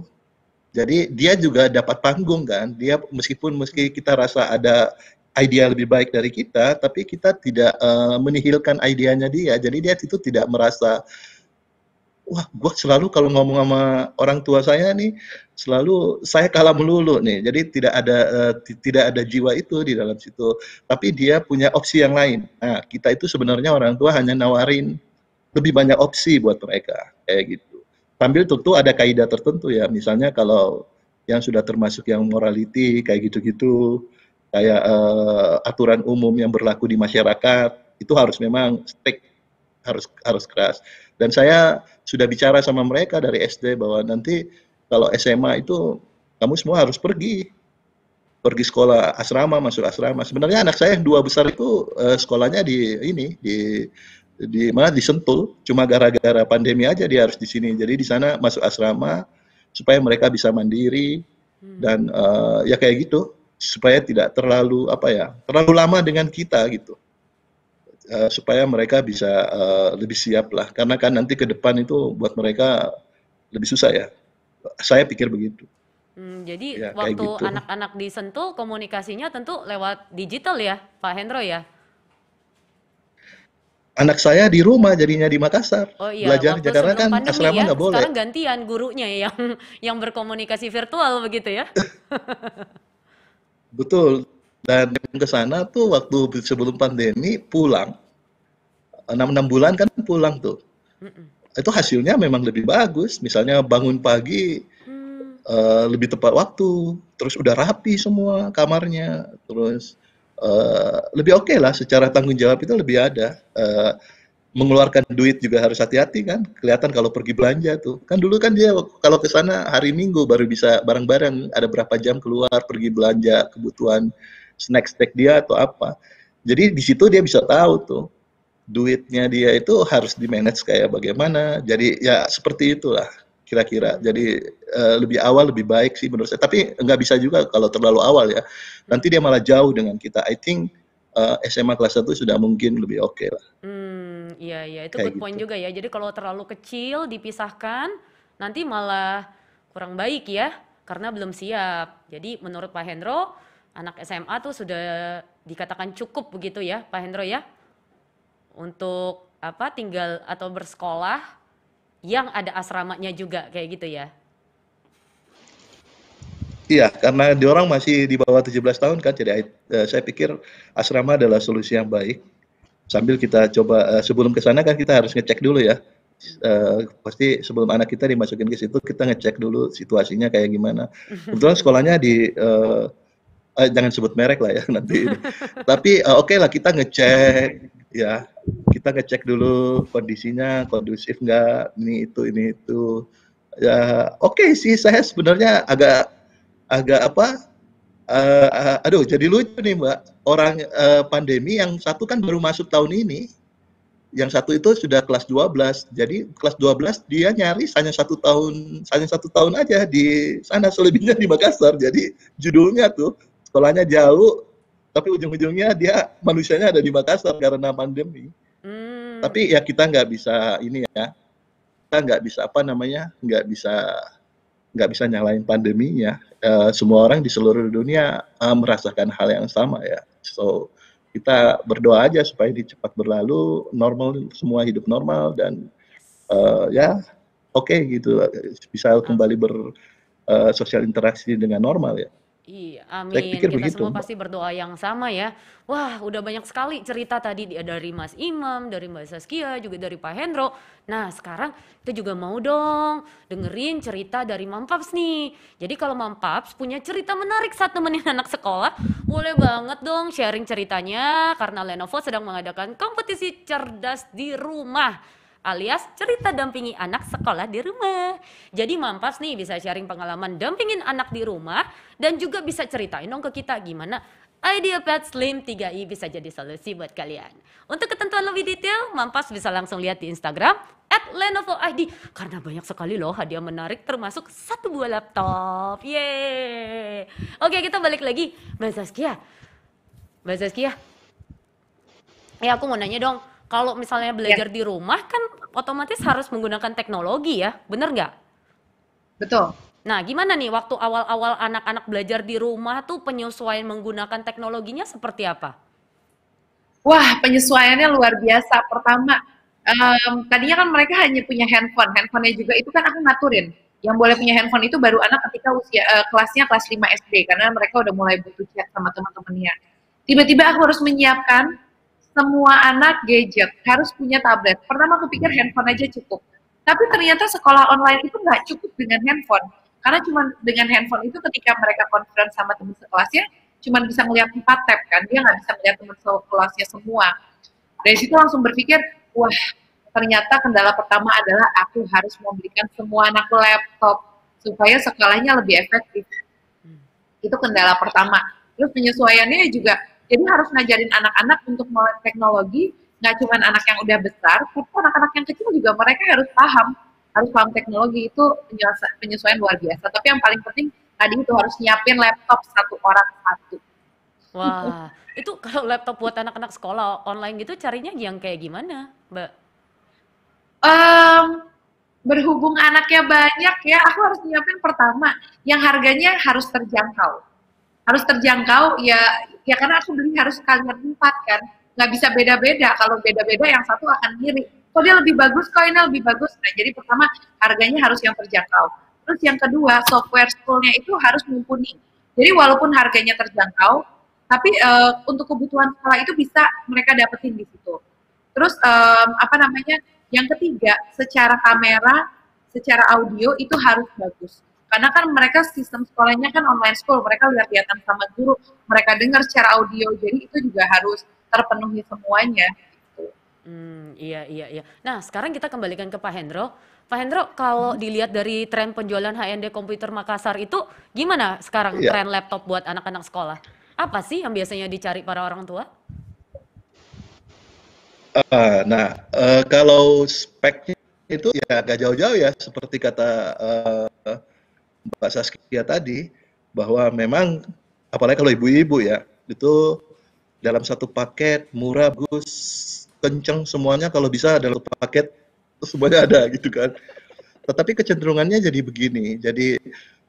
Jadi dia juga dapat panggung kan. Dia meskipun meski kita rasa ada idea lebih baik dari kita, tapi kita tidak uh, menihilkan idenya dia. Jadi dia itu tidak merasa wah gue selalu kalau ngomong sama orang tua saya nih selalu saya kalah melulu nih jadi tidak ada uh, tidak ada jiwa itu di dalam situ tapi dia punya opsi yang lain nah kita itu sebenarnya orang tua hanya nawarin lebih banyak opsi buat mereka kayak gitu sambil tentu ada kaidah tertentu ya misalnya kalau yang sudah termasuk yang morality kayak gitu-gitu kayak uh, aturan umum yang berlaku di masyarakat itu harus memang stick harus harus keras dan saya sudah bicara sama mereka dari SD bahwa nanti kalau SMA itu kamu semua harus pergi pergi sekolah asrama masuk asrama sebenarnya anak saya yang dua besar itu uh, sekolahnya di ini di di mana disentul cuma gara-gara pandemi aja dia harus di sini jadi di sana masuk asrama supaya mereka bisa mandiri hmm. dan uh, ya kayak gitu supaya tidak terlalu apa ya terlalu lama dengan kita gitu uh, supaya mereka bisa uh, lebih siap lah karena kan nanti ke depan itu buat mereka lebih susah ya saya pikir begitu hmm, jadi ya, waktu gitu. anak-anak gitu. disentuh komunikasinya tentu lewat digital ya Pak Hendro ya anak saya di rumah jadinya di Makassar oh, iya. belajar waktu Jakarta kan asrama ya. nggak ya, boleh sekarang gantian gurunya yang yang berkomunikasi virtual begitu ya *laughs* Betul. Dan ke sana tuh waktu sebelum pandemi pulang, enam 6 bulan kan pulang tuh. Mm-mm. Itu hasilnya memang lebih bagus. Misalnya bangun pagi mm. uh, lebih tepat waktu, terus udah rapi semua kamarnya, terus uh, lebih oke okay lah secara tanggung jawab itu lebih ada. Uh, mengeluarkan duit juga harus hati-hati kan. Kelihatan kalau pergi belanja tuh. Kan dulu kan dia kalau ke sana hari Minggu baru bisa bareng-bareng ada berapa jam keluar pergi belanja kebutuhan snack-snack dia atau apa. Jadi di situ dia bisa tahu tuh duitnya dia itu harus di manage kayak bagaimana. Jadi ya seperti itulah kira-kira. Jadi eh, lebih awal lebih baik sih menurut saya. Tapi nggak bisa juga kalau terlalu awal ya. Nanti dia malah jauh dengan kita. I think uh, eh, SMA kelas 1 sudah mungkin lebih oke okay lah. Hmm, iya iya itu Kayak good point gitu. juga ya. Jadi kalau terlalu kecil dipisahkan nanti malah kurang baik ya karena belum siap. Jadi menurut Pak Hendro anak SMA tuh sudah dikatakan cukup begitu ya Pak Hendro ya untuk apa tinggal atau bersekolah yang ada asramanya juga kayak gitu ya. Iya, karena di orang masih di bawah 17 tahun kan, jadi eh, saya pikir asrama adalah solusi yang baik. Sambil kita coba eh, sebelum ke sana kan kita harus ngecek dulu ya. Uh, pasti sebelum anak kita dimasukin ke situ kita ngecek dulu situasinya kayak gimana. Mhm. Kebetulan sekolahnya di uh, jangan sebut merek lah ya *laughs* nanti. *laughs* Tapi uh, oke okay lah kita ngecek ya. Kita ngecek dulu kondisinya kondusif enggak ini itu ini itu. Ya oke okay sih saya sebenarnya agak agak apa? Uh, uh, aduh, jadi lucu nih mbak. Orang uh, pandemi yang satu kan baru masuk tahun ini, yang satu itu sudah kelas 12. Jadi kelas 12 dia nyari hanya satu tahun, hanya satu tahun aja di sana selebihnya di Makassar. Jadi judulnya tuh sekolahnya jauh, tapi ujung-ujungnya dia manusianya ada di Makassar karena pandemi. Hmm. Tapi ya kita nggak bisa ini ya, kita nggak bisa apa namanya, nggak bisa nggak bisa nyalain pandeminya. Uh, semua orang di seluruh dunia uh, merasakan hal yang sama ya. So kita berdoa aja supaya ini cepat berlalu, normal semua hidup normal dan uh, ya oke okay, gitu bisa kembali bersosial uh, interaksi dengan normal ya. Iya, amin. Saya pikir Kita begitu. semua pasti berdoa yang sama ya. Wah, udah banyak sekali cerita tadi dari Mas Imam, dari Mbak Saskia, juga dari Pak Hendro. Nah, sekarang kita juga mau dong dengerin cerita dari Mam Paps nih. Jadi kalau Mam Paps punya cerita menarik saat nemenin *laughs* anak sekolah, boleh banget dong sharing ceritanya karena Lenovo sedang mengadakan kompetisi cerdas di rumah alias cerita dampingi anak sekolah di rumah. Jadi mampas nih bisa sharing pengalaman dampingin anak di rumah dan juga bisa ceritain dong ke kita gimana Idea Pet Slim 3i bisa jadi solusi buat kalian. Untuk ketentuan lebih detail, Mampas bisa langsung lihat di Instagram at ID karena banyak sekali loh hadiah menarik termasuk satu buah laptop. Yeay. Oke, kita balik lagi. Mbak Saskia. Mbak Saskia. Ya, aku mau nanya dong kalau misalnya ya. belajar ya. di rumah kan otomatis harus menggunakan teknologi ya, bener nggak? Betul. Nah, gimana nih waktu awal-awal anak-anak belajar di rumah tuh penyesuaian menggunakan teknologinya seperti apa? Wah, penyesuaiannya luar biasa. Pertama, um, tadinya kan mereka hanya punya handphone. Handphonenya juga itu kan aku ngaturin. Yang boleh punya handphone itu baru anak ketika usia uh, kelasnya kelas 5 SD karena mereka udah mulai butuh chat sama teman-temannya. Tiba-tiba aku harus menyiapkan semua anak gadget harus punya tablet. Pertama aku pikir handphone aja cukup. Tapi ternyata sekolah online itu nggak cukup dengan handphone. Karena cuma dengan handphone itu ketika mereka konferensi sama teman sekelasnya, cuma bisa melihat empat tab kan, dia nggak bisa melihat teman sekelasnya semua. Dari situ langsung berpikir, wah ternyata kendala pertama adalah aku harus membelikan semua anakku laptop supaya sekolahnya lebih efektif. Hmm. Itu kendala pertama. Terus penyesuaiannya juga jadi harus ngajarin anak-anak untuk melek teknologi, nggak cuma anak yang udah besar, tapi anak-anak yang kecil juga mereka harus paham, harus paham teknologi itu penyesuaian luar biasa. Tapi yang paling penting tadi itu harus nyiapin laptop satu orang satu. Wah, itu kalau laptop buat anak-anak sekolah online gitu carinya yang kayak gimana, Mbak? Um, berhubung anaknya banyak ya, aku harus nyiapin pertama yang harganya harus terjangkau harus terjangkau ya ya karena aku beli harus kalian empat kan nggak bisa beda-beda kalau beda-beda yang satu akan ngiri kok dia lebih bagus kok ini lebih bagus nah jadi pertama harganya harus yang terjangkau terus yang kedua software schoolnya itu harus mumpuni jadi walaupun harganya terjangkau tapi uh, untuk kebutuhan sekolah itu bisa mereka dapetin di situ terus um, apa namanya yang ketiga secara kamera secara audio itu harus bagus karena kan mereka sistem sekolahnya kan online school mereka lihat-lihatan sama guru mereka dengar secara audio jadi itu juga harus terpenuhi semuanya Hmm, iya iya iya. Nah sekarang kita kembalikan ke Pak Hendro. Pak Hendro kalau hmm. dilihat dari tren penjualan HND komputer Makassar itu gimana sekarang iya. tren laptop buat anak-anak sekolah? Apa sih yang biasanya dicari para orang tua? Uh, nah uh, kalau speknya itu ya agak jauh-jauh ya seperti kata uh, Mbak Saskia tadi bahwa memang apalagi kalau ibu-ibu ya itu dalam satu paket murah bagus kenceng semuanya kalau bisa dalam satu paket semuanya ada *laughs* gitu kan tetapi kecenderungannya jadi begini jadi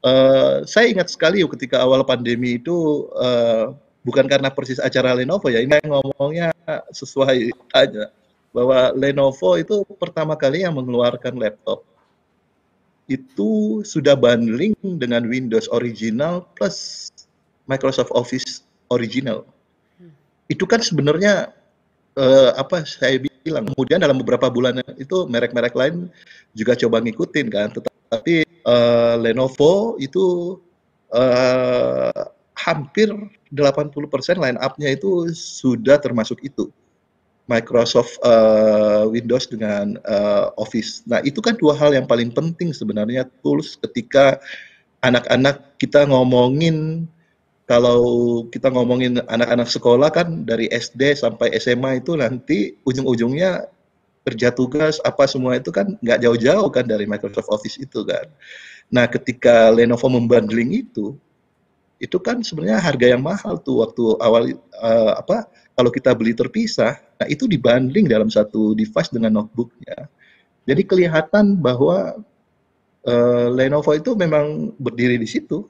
uh, saya ingat sekali ketika awal pandemi itu uh, bukan karena persis acara Lenovo ya ini ngomongnya sesuai aja bahwa Lenovo itu pertama kali yang mengeluarkan laptop itu sudah bundling dengan Windows original plus Microsoft Office original. Hmm. Itu kan sebenarnya uh, apa saya bilang. Kemudian dalam beberapa bulan itu merek-merek lain juga coba ngikutin kan, tetapi uh, Lenovo itu uh, hampir 80% line up-nya itu sudah termasuk itu. Microsoft uh, Windows dengan uh, Office. Nah, itu kan dua hal yang paling penting sebenarnya tools ketika anak-anak kita ngomongin kalau kita ngomongin anak-anak sekolah kan dari SD sampai SMA itu nanti ujung-ujungnya kerja tugas apa semua itu kan nggak jauh-jauh kan dari Microsoft Office itu kan. Nah ketika Lenovo membundling itu, itu kan sebenarnya harga yang mahal tuh waktu awal uh, apa kalau kita beli terpisah, nah itu dibanding dalam satu device dengan notebooknya. Jadi kelihatan bahwa uh, Lenovo itu memang berdiri di situ,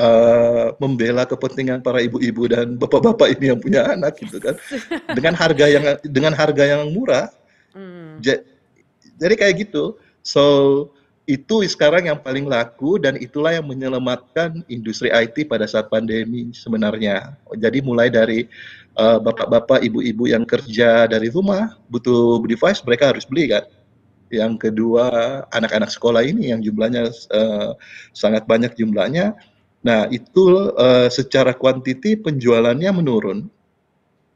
uh, membela kepentingan para ibu-ibu dan bapak-bapak ini yang punya anak gitu kan, *laughs* dengan harga yang dengan harga yang murah. Hmm. jadi kayak gitu. So itu sekarang yang paling laku dan itulah yang menyelamatkan industri IT pada saat pandemi sebenarnya. Jadi mulai dari Eh, bapak-bapak, ibu-ibu yang kerja dari rumah butuh device, mereka harus beli kan. Yang kedua, anak-anak sekolah ini yang jumlahnya uh, sangat banyak jumlahnya. Nah, itu uh, secara kuantiti penjualannya menurun,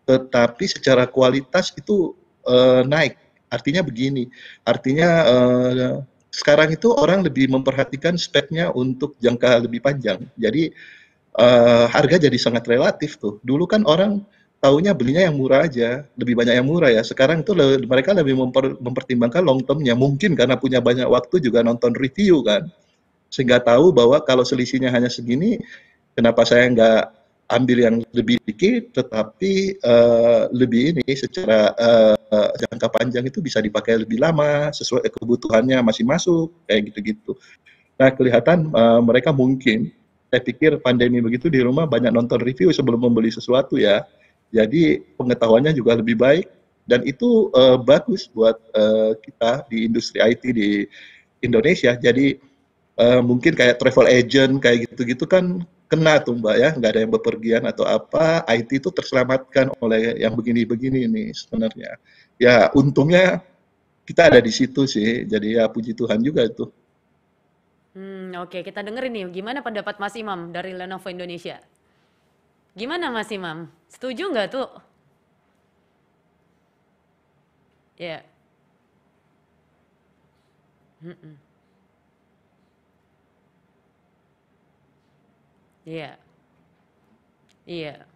tetapi secara kualitas itu uh, naik. Artinya begini, artinya uh, sekarang itu orang lebih memperhatikan speknya untuk jangka lebih panjang. Jadi uh, harga jadi sangat relatif tuh. Dulu kan orang taunya belinya yang murah aja, lebih banyak yang murah ya. Sekarang itu le mereka lebih memper mempertimbangkan long termnya, mungkin karena punya banyak waktu juga nonton review kan, sehingga tahu bahwa kalau selisihnya hanya segini, kenapa saya nggak ambil yang lebih dikit, tetapi uh, lebih ini secara uh, jangka panjang itu bisa dipakai lebih lama sesuai kebutuhannya masih masuk kayak gitu-gitu. Nah kelihatan uh, mereka mungkin saya pikir pandemi begitu di rumah banyak nonton review sebelum membeli sesuatu ya jadi pengetahuannya juga lebih baik dan itu uh, bagus buat uh, kita di industri IT di Indonesia. Jadi uh, mungkin kayak travel agent kayak gitu-gitu kan kena tuh mbak ya nggak ada yang bepergian atau apa IT itu terselamatkan oleh yang begini-begini ini sebenarnya ya untungnya kita ada di situ sih jadi ya puji Tuhan juga itu hmm, oke okay. kita dengerin nih gimana pendapat Mas Imam dari Lenovo Indonesia Gimana Mas Imam? Setuju nggak tuh? Ya. Yeah. Iya. Mm Iya. Yeah.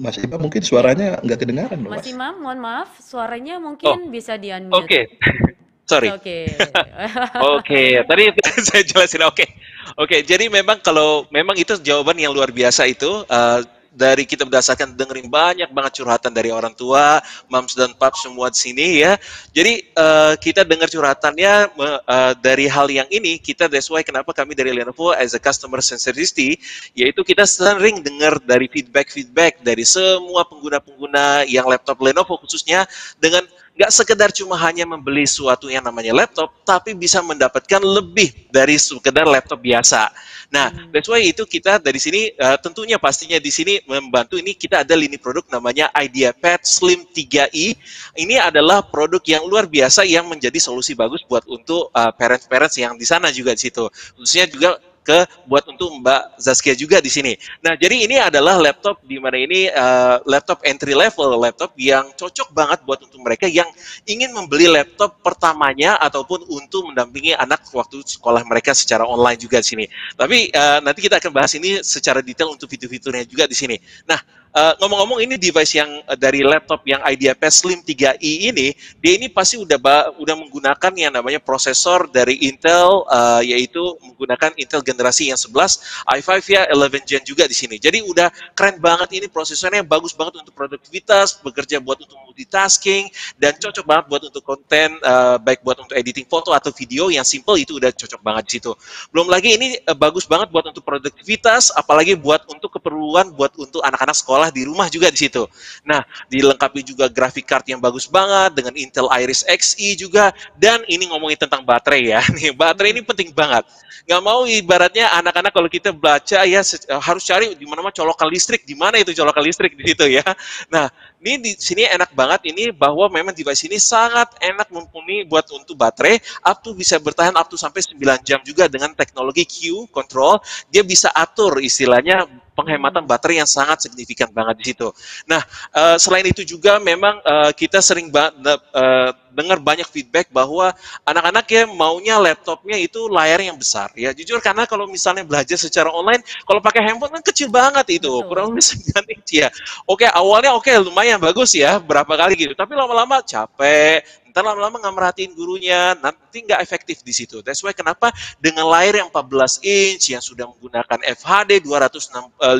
Mas Iba mungkin suaranya nggak kedengaran loh, Mas. Mas Imam, mohon maaf, suaranya mungkin oh. bisa di Oke. Okay. *laughs* Sorry. Oke. Okay. *laughs* Oke, okay. tadi *laughs* saya jelasin oke. Okay. Oke, okay, jadi memang kalau memang itu jawaban yang luar biasa itu uh, dari kita berdasarkan dengerin banyak banget curhatan dari orang tua, moms dan paps semua di sini ya. Jadi uh, kita dengar curhatannya uh, dari hal yang ini kita that's why kenapa kami dari Lenovo as a customer sensitivity, yaitu kita sering dengar dari feedback-feedback dari semua pengguna-pengguna yang laptop Lenovo khususnya dengan nggak sekedar cuma hanya membeli suatu yang namanya laptop, tapi bisa mendapatkan lebih dari sekedar laptop biasa. Nah, hmm. that's why itu kita dari sini uh, tentunya pastinya di sini membantu ini kita ada lini produk namanya IdeaPad Slim 3i. Ini adalah produk yang luar biasa yang menjadi solusi bagus buat untuk uh, parents-parents yang di sana juga di situ. Khususnya juga ke buat untuk Mbak Zaskia juga di sini. Nah, jadi ini adalah laptop di mana ini uh, laptop entry level, laptop yang cocok banget buat untuk mereka yang ingin membeli laptop pertamanya ataupun untuk mendampingi anak waktu sekolah mereka secara online juga di sini. Tapi uh, nanti kita akan bahas ini secara detail untuk fitur-fiturnya juga di sini. Nah, Eh, ngomong-ngomong uh, ini device yang uh, dari laptop yang IdeaPad Slim 3i ini, dia ini pasti udah udah menggunakan yang namanya prosesor dari Intel uh, yaitu menggunakan Intel generasi yang 11 i5 ya 11 gen juga di sini. Jadi udah keren banget ini prosesornya bagus banget untuk produktivitas, bekerja buat untuk multitasking dan cocok banget buat untuk konten uh, baik buat untuk editing foto atau video yang simple itu udah cocok banget di situ. Belum lagi ini uh, bagus banget buat untuk produktivitas apalagi buat untuk keperluan buat untuk anak-anak sekolah sekolah di rumah juga di situ. Nah, dilengkapi juga grafik card yang bagus banget dengan Intel Iris Xe juga dan ini ngomongin tentang baterai ya. *laughs* Nih, baterai ini penting banget. Nggak mau ibaratnya anak-anak kalau kita baca ya harus cari di mana mana colokan listrik, di mana itu colokan listrik di situ ya. Nah, ini di sini enak banget ini bahwa memang device ini sangat enak mumpuni buat untuk baterai up to bisa bertahan up to sampai 9 jam juga dengan teknologi Q control. Dia bisa atur istilahnya penghematan baterai yang sangat signifikan banget di situ. Nah, uh, selain itu juga memang uh, kita sering banget uh, dengar banyak feedback bahwa anak-anak ya maunya laptopnya itu layar yang besar ya. Jujur karena kalau misalnya belajar secara online, kalau pakai handphone kan kecil banget itu, Betul. kurang lebih *laughs* inci ya. Oke awalnya oke lumayan bagus ya, berapa kali gitu. Tapi lama-lama capek, Ntar lama-lama nggak merhatiin gurunya, nanti nggak efektif di situ. That's why kenapa dengan layar yang 14 inch yang sudah menggunakan FHD 250 eh,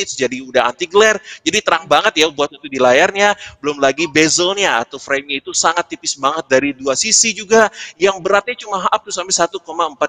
nits jadi udah anti glare, jadi terang banget ya buat itu di layarnya. Belum lagi bezelnya atau frame-nya itu sangat tipis banget dari dua sisi juga yang beratnya cuma up to sampai 1,4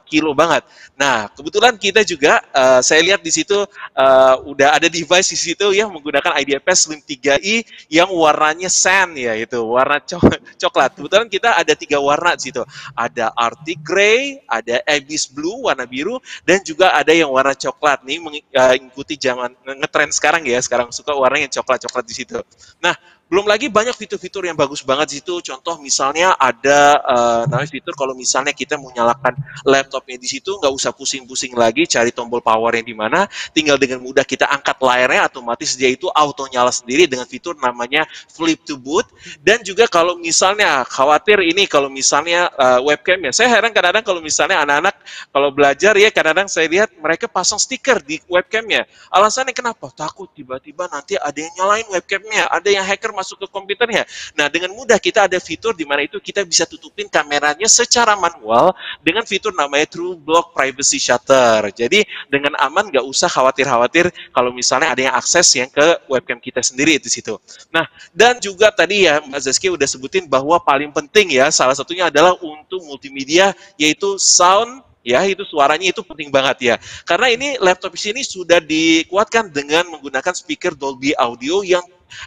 kilo banget. Nah, kebetulan kita juga uh, saya lihat di situ uh, udah ada device di situ yang menggunakan IDFS Slim 3i yang warnanya sand ya itu, warna co *laughs* coklat kebetulan kita ada tiga warna di situ. Ada Arctic Grey, ada Abyss Blue warna biru, dan juga ada yang warna coklat nih mengikuti eh, zaman ngetrend sekarang ya. Sekarang suka warna yang coklat-coklat di situ. Nah, belum lagi banyak fitur-fitur yang bagus banget di situ. Contoh misalnya ada uh, namanya fitur kalau misalnya kita mau nyalakan laptopnya di situ, nggak usah pusing-pusing lagi cari tombol power yang di mana. Tinggal dengan mudah kita angkat layarnya, otomatis dia itu auto nyala sendiri dengan fitur namanya flip to boot. Dan juga kalau misalnya khawatir ini kalau misalnya uh, webcam ya, saya heran kadang-kadang kalau misalnya anak-anak kalau belajar ya kadang-kadang saya lihat mereka pasang stiker di webcamnya. Alasannya kenapa? Takut tiba-tiba nanti ada yang nyalain webcamnya, ada yang hacker masuk ke komputernya. Nah, dengan mudah kita ada fitur di mana itu kita bisa tutupin kameranya secara manual dengan fitur namanya True Block Privacy Shutter. Jadi, dengan aman nggak usah khawatir-khawatir kalau misalnya ada yang akses yang ke webcam kita sendiri di situ. Nah, dan juga tadi ya Mbak Zeski udah sebutin bahwa paling penting ya salah satunya adalah untuk multimedia yaitu sound ya itu suaranya itu penting banget ya karena ini laptop di sini sudah dikuatkan dengan menggunakan speaker Dolby Audio yang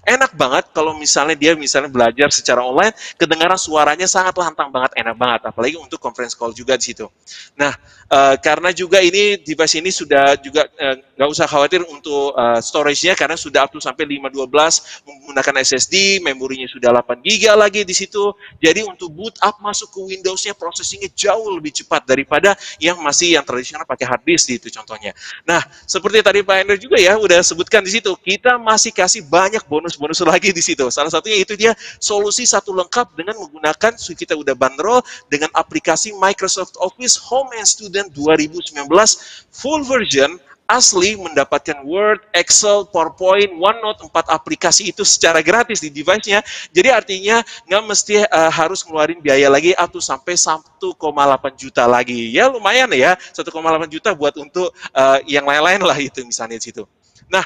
Enak banget kalau misalnya dia misalnya belajar secara online, kedengaran suaranya sangat lantang banget, enak banget. Apalagi untuk conference call juga di situ. Nah, uh, karena juga ini device ini sudah juga eh, nggak uh, usah khawatir untuk uh, storage-nya karena sudah up to sampai 512 menggunakan SSD, memorinya sudah 8 GB lagi di situ. Jadi untuk boot up masuk ke Windows-nya processing-nya jauh lebih cepat daripada yang masih yang tradisional pakai hard disk itu contohnya. Nah, seperti tadi Pak Ender juga ya udah sebutkan di situ, kita masih kasih banyak bonus-bonus lagi di situ. Salah satunya itu dia solusi satu lengkap dengan menggunakan kita udah bandrol dengan aplikasi Microsoft Office Home and Student 2019 full version asli mendapatkan Word, Excel, PowerPoint, OneNote, empat aplikasi itu secara gratis di device-nya. Jadi artinya nggak mesti uh, harus ngeluarin biaya lagi atau sampai 1,8 juta lagi. Ya lumayan ya, 1,8 juta buat untuk uh, yang lain-lain lah itu misalnya di situ. Nah,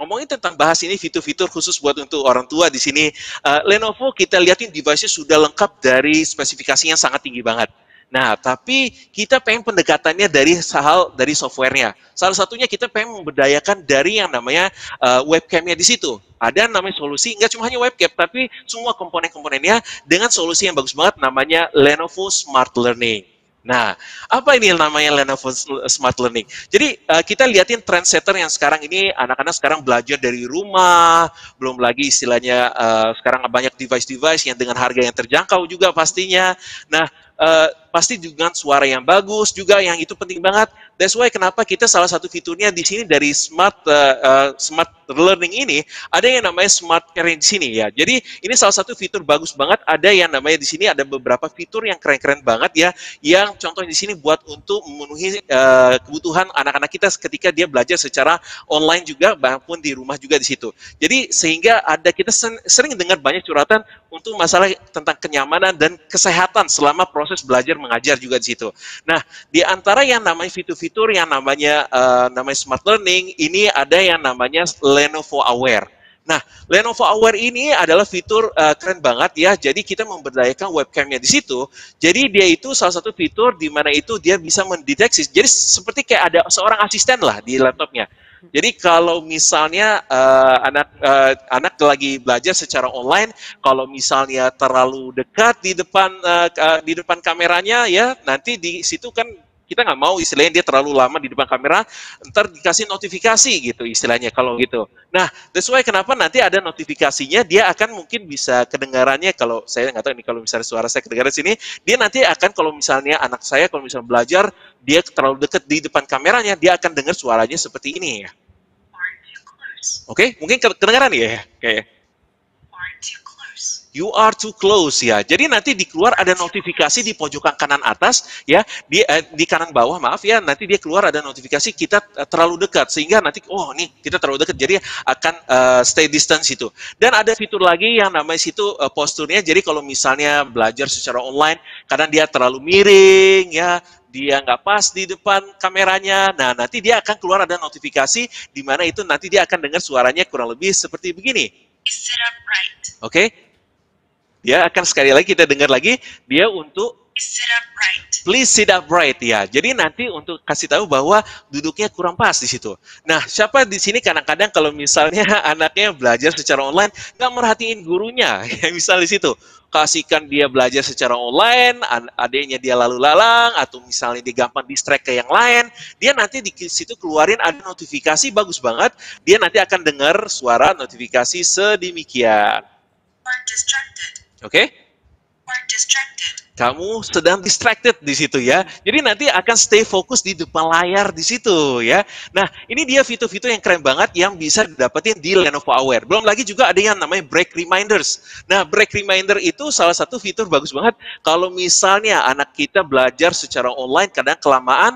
ngomongin tentang bahas ini fitur-fitur khusus buat untuk orang tua di sini. Uh, Lenovo kita lihatin device-nya sudah lengkap dari spesifikasinya sangat tinggi banget. Nah, tapi kita pengen pendekatannya dari hal dari softwarenya. Salah satunya kita pengen memberdayakan dari yang namanya uh, webcamnya di situ. Ada namanya solusi, nggak cuma hanya webcam, tapi semua komponen-komponennya dengan solusi yang bagus banget namanya Lenovo Smart Learning. Nah, apa ini yang namanya Lenovo Smart Learning? Jadi eh, kita lihatin trendsetter yang sekarang ini anak-anak sekarang belajar dari rumah, belum lagi istilahnya uh, sekarang banyak device-device yang dengan harga yang terjangkau juga pastinya. Nah, uh, pasti dengan suara yang bagus juga yang itu penting banget. That's why kenapa kita salah satu fiturnya di sini dari smart uh, smart learning ini ada yang namanya smart care di sini ya. Jadi ini salah satu fitur bagus banget. Ada yang namanya di sini ada beberapa fitur yang keren-keren banget ya. Yang contohnya di sini buat untuk memenuhi uh, kebutuhan anak-anak kita ketika dia belajar secara online juga maupun di rumah juga di situ. Jadi sehingga ada kita sering dengar banyak curhatan untuk masalah tentang kenyamanan dan kesehatan selama proses belajar mengajar juga di situ. Nah, di antara yang namanya fitur-fitur yang namanya uh, namanya smart learning, ini ada yang namanya Lenovo Aware. Nah, Lenovo Aware ini adalah fitur uh, keren banget ya. Jadi kita memberdayakan webcamnya di situ. Jadi dia itu salah satu fitur di mana itu dia bisa mendeteksi. Jadi seperti kayak ada seorang asisten lah di laptopnya. Jadi kalau misalnya uh, anak uh, anak lagi belajar secara online, kalau misalnya terlalu dekat di depan uh, uh, di depan kameranya ya, nanti di situ kan kita nggak mau istilahnya dia terlalu lama di depan kamera, ntar dikasih notifikasi gitu istilahnya kalau gitu. Nah, that's why kenapa nanti ada notifikasinya, dia akan mungkin bisa kedengarannya kalau saya nggak tahu ini kalau misalnya suara saya kedengaran sini, dia nanti akan kalau misalnya anak saya kalau misalnya belajar, dia terlalu dekat di depan kameranya, dia akan dengar suaranya seperti ini ya. Oke, okay? mungkin kedengaran ya kayak. You are too close ya. Jadi nanti di keluar ada notifikasi di pojokan kanan atas ya, di eh, di kanan bawah maaf ya, nanti dia keluar ada notifikasi kita eh, terlalu dekat sehingga nanti oh nih kita terlalu dekat jadi akan uh, stay distance itu. Dan ada fitur lagi yang namanya situ uh, posturnya. Jadi kalau misalnya belajar secara online karena dia terlalu miring ya, dia nggak pas di depan kameranya. Nah, nanti dia akan keluar ada notifikasi di mana itu nanti dia akan dengar suaranya kurang lebih seperti begini. Oke, okay? Ya, akan sekali lagi kita dengar lagi dia untuk Please sit up right ya. Jadi nanti untuk kasih tahu bahwa duduknya kurang pas di situ. Nah, siapa di sini kadang-kadang kalau misalnya *laughs* anaknya belajar secara online nggak merhatiin gurunya, *laughs* ya misal di situ kasihkan dia belajar secara online, adanya dia lalu lalang atau misalnya dia gampang distrek ke yang lain, dia nanti di situ keluarin ada notifikasi bagus banget, dia nanti akan dengar suara notifikasi sedemikian. Oke? Okay? Kamu sedang distracted di situ ya. Jadi nanti akan stay fokus di depan layar di situ ya. Nah, ini dia fitur-fitur yang keren banget yang bisa didapetin di Lenovo Aware. Belum lagi juga ada yang namanya break reminders. Nah, break reminder itu salah satu fitur bagus banget kalau misalnya anak kita belajar secara online kadang kelamaan